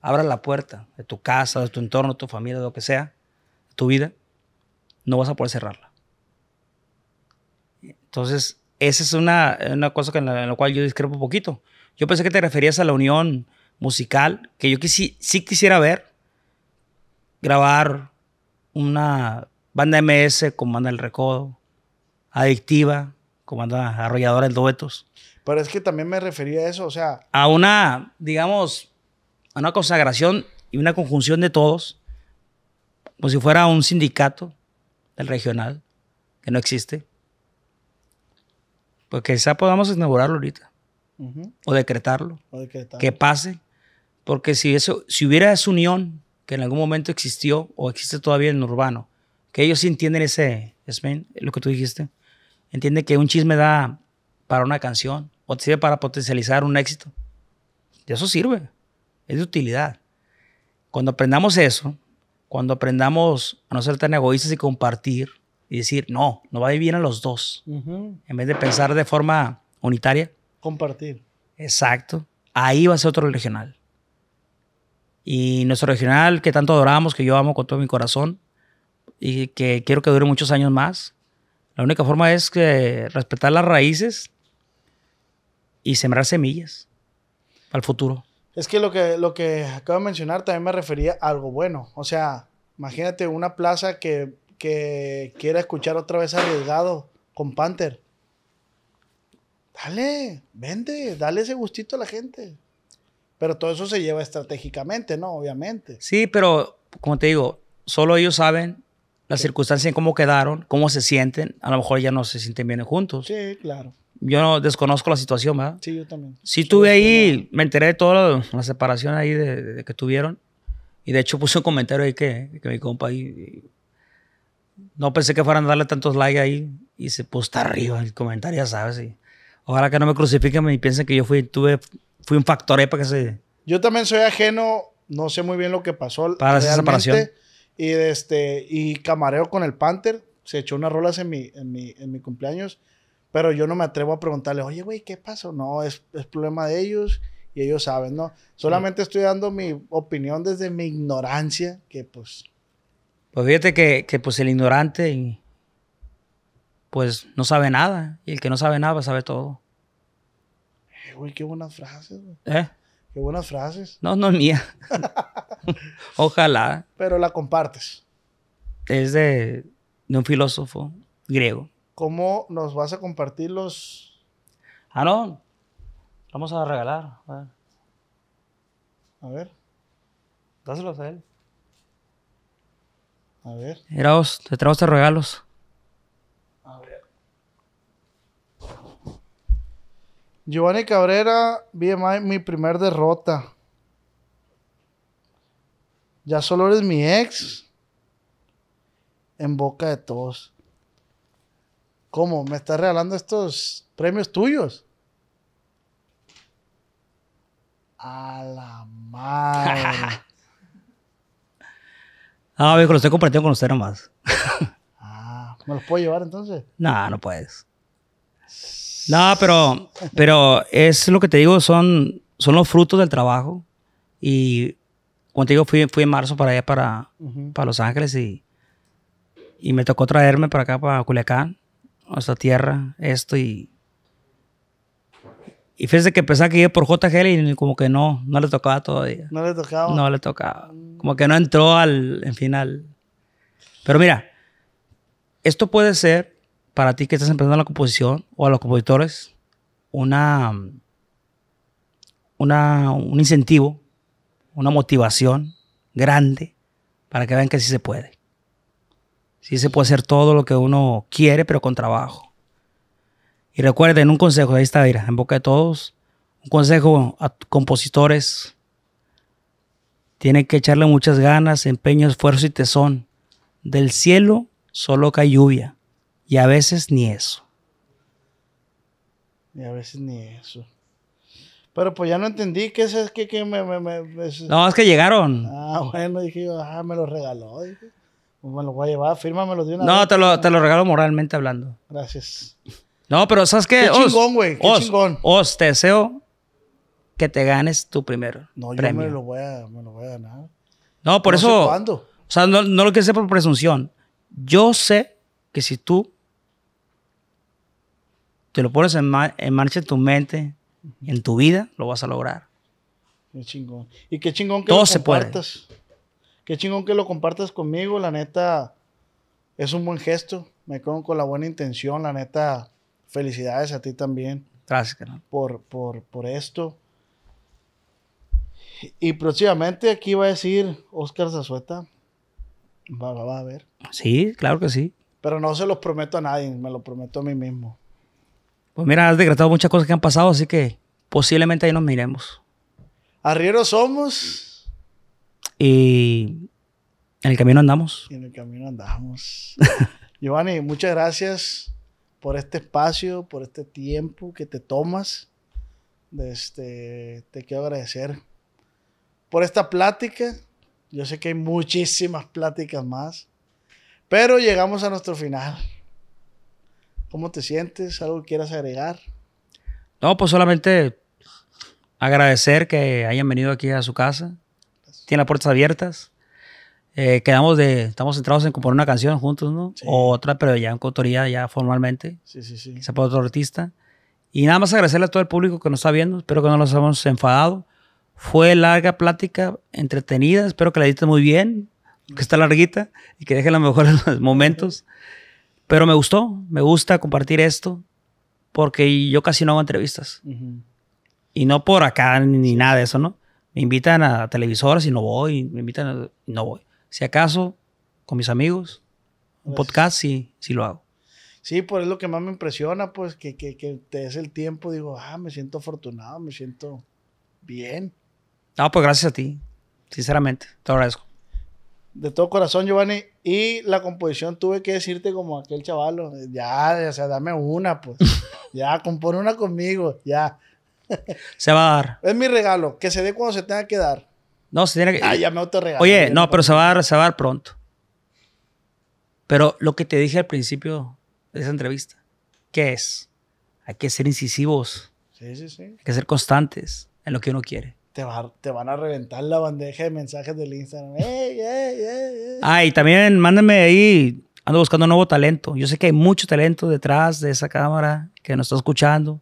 B: abras la puerta de tu casa, de tu entorno, de tu familia, de lo que sea, de tu vida, no vas a poder cerrarla. Entonces, esa es una, cosa en, la, cual yo discrepo un poquito. Yo pensé que te referías a la unión musical, que yo sí quisiera ver, grabar una banda MS con banda El Recodo, Adictiva, con banda Arrolladora El Duetos.
C: Pero es que también me refería a eso, o sea...
B: A una, digamos, a una consagración y una conjunción de todos, como si fuera un sindicato del regional, que no existe. Pues quizá podamos inaugurarlo ahorita. O decretarlo. Que pase. Porque si, eso, si hubiera esa unión que en algún momento existió o existe todavía en urbano, que ellos sí entienden ese, esmen lo que tú dijiste, entiende que un chisme da para una canción o sirve para potencializar un éxito. De eso sirve, es de utilidad. Cuando aprendamos eso, cuando aprendamos a no ser tan egoístas y compartir, y decir, no, no va a ir bien a los dos. En vez de pensar de forma unitaria.
C: Compartir.
B: Exacto. Ahí va a ser otro regional. Y nuestro regional que tanto adoramos, que yo amo con todo mi corazón y que quiero que dure muchos años más. La única forma es que respetar las raíces y sembrar semillas para el futuro.
C: Es que lo que, lo que acabo de mencionar también me refería a algo bueno. O sea, imagínate una plaza que que quiera escuchar otra vez arriesgado con Panther, dale, vende, dale ese gustito a la gente. Pero todo eso se lleva estratégicamente, ¿no? Obviamente.
B: Sí, pero como te digo, solo ellos saben las circunstancia circunstancias en cómo quedaron, cómo se sienten. A lo mejor ya no se sienten bien juntos.
C: Sí, claro.
B: Yo no desconozco la situación, ¿verdad? Sí, yo también. Sí, estuve ahí, me enteré de toda la separación ahí de, que tuvieron. Y de hecho puse un comentario ahí que, que mi compa ahí no pensé que fueran a darle tantos likes ahí. Y se puso hasta arriba el comentario, ya sabes. Y ojalá que no me crucifiquen y piensen que yo fui, tuve, fui un factor e para que se...
C: Yo también soy ajeno, no sé muy bien lo que pasó. Para esa separación. Y, este, y camareo con el Panther. Se echó unas rolas en mi, en mi, en mi cumpleaños. Pero yo no me atrevo a preguntarle, oye, güey, ¿qué pasó? No, es, es problema de ellos y ellos saben, ¿no? Solamente estoy dando mi opinión desde mi ignorancia, que pues
B: pues fíjate que, pues el ignorante pues no sabe nada. Y el que no sabe nada pues, sabe todo.
C: Eh, güey, qué buenas frases, güey. ¿Eh? Qué buenas frases. No, no es mía.
B: Ojalá.
C: Pero la compartes.
B: Es de, de un filósofo
C: griego. ¿Cómo nos vas a compartir los...?
B: Ah, no. Vamos a regalar. A ver. Dáselos
C: a él. A ver.
B: Mira te traigo estos regalos.
C: A ver. Giovanni Cabrera, BMI, mi primer derrota. Ya solo eres mi ex. En boca de todos. ¿Cómo? ¿Me estás regalando estos premios tuyos? A la madre.
B: Ah, que lo estoy compartiendo con usted nomás.
C: ah, ¿me los puedo llevar entonces? No, no puedes.
B: No, pero, pero es lo que te digo, son, son los frutos del trabajo. Y cuando te digo, fui, fui en marzo para allá, para, para Los Ángeles y, me tocó traerme para acá, para Culiacán, Nuestra tierra, esto y y fíjese que pensaba que iba por J. JGL y como que no, no le tocaba todavía. No le tocaba. No le tocaba. Mm. Como que no entró al final. Pero mira, esto puede ser para ti que estás empezando la composición o a los compositores una, un incentivo, una motivación grande para que vean que sí se puede. Sí se puede hacer todo lo que uno quiere, pero con trabajo. Y recuerden, un consejo, ahí está, mira, en boca de todos, un consejo a compositores. Tienen que echarle muchas ganas, empeño, esfuerzo y tesón. Del cielo solo cae lluvia. Y a veces ni eso.
C: Y a veces ni eso. Pero pues ya no entendí que es que, me, No, es que llegaron. Ah, bueno, dije yo, ah, me lo regaló. Pues, me lo voy a llevar, lo de una No, te lo, te lo
B: regalo moralmente hablando.
C: Gracias. No, pero ¿sabes qué? Qué chingón, güey. Qué chingón.
B: Os, te deseo que te ganes tu primero. No, yo me
C: lo, voy a, me lo voy a ganar. No, por eso. ¿Cuándo? O
B: sea, no, lo que sé por presunción. Yo sé que si tú te lo pones en, marcha en tu mente, en tu vida, lo vas a lograr.
C: Qué chingón. Y qué chingón que lo compartas. Qué chingón que lo compartas conmigo, la neta. Es un buen gesto. Me quedo con la buena intención, la neta. Felicidades a ti también. Gracias, canal. Por, por, por esto. Y próximamente aquí va a decir Oscar Zazueta. Va, va a ver.
B: Sí, claro que sí.
C: Pero no se los prometo a nadie, me lo prometo a mí mismo.
B: Pues mira, has decretado muchas cosas que han pasado, así que posiblemente ahí nos miremos.
C: Arrieros somos.
B: Y en el camino andamos.
C: Y en el camino andamos. Giovanni, muchas gracias por este espacio, por este tiempo que te tomas. Este, te quiero agradecer por esta plática. Yo sé que hay muchísimas pláticas más, pero llegamos a nuestro final. ¿Cómo te sientes? ¿Algo quieras agregar?
B: No, pues solamente agradecer que hayan venido aquí a su casa. Tiene las puertas abiertas. Eh, quedamos de, estamos centrados en componer una canción juntos, ¿no? O otra, pero ya en coautoría, ya formalmente. Sí, sí, sí. Se puede otro artista. Y nada más agradecerle a todo el público que nos está viendo. Espero que no nos hayamos enfadado. Fue larga plática, entretenida. Espero que la editen muy bien, que está larguita y que deje los mejores momentos. Pero me gustó, me gusta compartir esto porque yo casi no hago entrevistas. Y no por acá ni, nada de eso, ¿no? Me invitan a televisoras y no voy, me invitan y no voy. Si acaso, con mis amigos, un pues podcast sí, sí lo hago.
C: Sí, pues es lo que más me impresiona, pues que, te des el tiempo, digo, ah, me siento afortunado, me siento bien.
B: No, pues gracias a ti, sinceramente, te agradezco.
C: De todo corazón, Giovanni. Y la composición tuve que decirte como aquel chavalo, ya, o sea, dame una, pues. ya, compone una conmigo, ya.
B: se va a dar.
C: Es mi regalo, que se dé cuando se tenga que dar.
B: No, se tiene que. Ah, ya me Oye, no, pero se va, a reservar pronto. Pero lo que te dije al principio de esa entrevista, ¿qué es? Hay que ser incisivos.
C: Sí, sí, sí. Hay
B: que ser constantes en lo que uno quiere.
C: Te, van a reventar la bandeja de mensajes del Instagram. ey!
B: ey. ah, también mándenme ahí. Ando buscando nuevo talento. Yo sé que hay mucho talento detrás de esa cámara que nos está escuchando.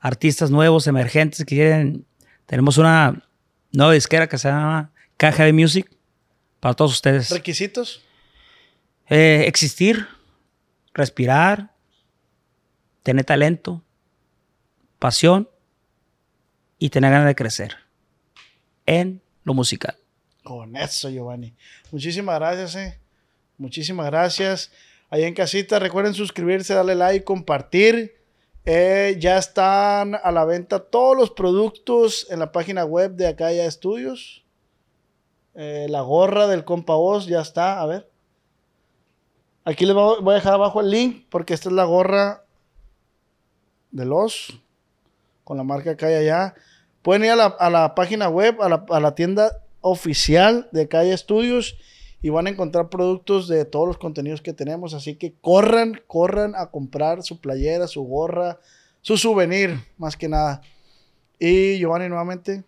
B: Artistas nuevos, emergentes que quieren. Tenemos una no, es que era se Caja de Music. Para todos ustedes.
C: ¿Requisitos?
B: Eh, existir, respirar, tener talento, pasión y tener ganas de crecer en lo musical.
C: Con eso, Giovanni. Muchísimas gracias, eh. Muchísimas gracias. Allá en casita, recuerden suscribirse, darle like, compartir. Eh, ya están a la venta todos los productos en la página web de Acaya Estudios. Eh, la gorra del compa Oz ya está, a ver. Aquí les voy a dejar abajo el link porque esta es la gorra de los con la marca Acaya ya. Pueden ir a la, página web, a la, tienda oficial de Acaya Estudios y van a encontrar productos de todos los contenidos que tenemos. Así que corran, corran a comprar su playera, su gorra, su souvenir, más que nada. Y Giovanni, nuevamente,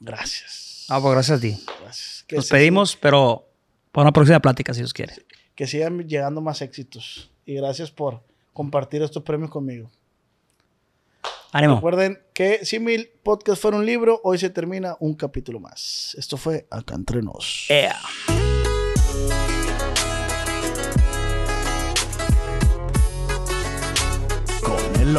C: gracias.
B: Ah, pues gracias a ti.
C: Gracias. Nos
B: pedimos, pero para una próxima plática, si Dios quiere.
C: Que sigan llegando más éxitos. Y gracias por compartir estos premios conmigo. Recuerden que si mil podcasts fueron un libro. Hoy se termina un capítulo más. Esto fue Acá entre nos. Con el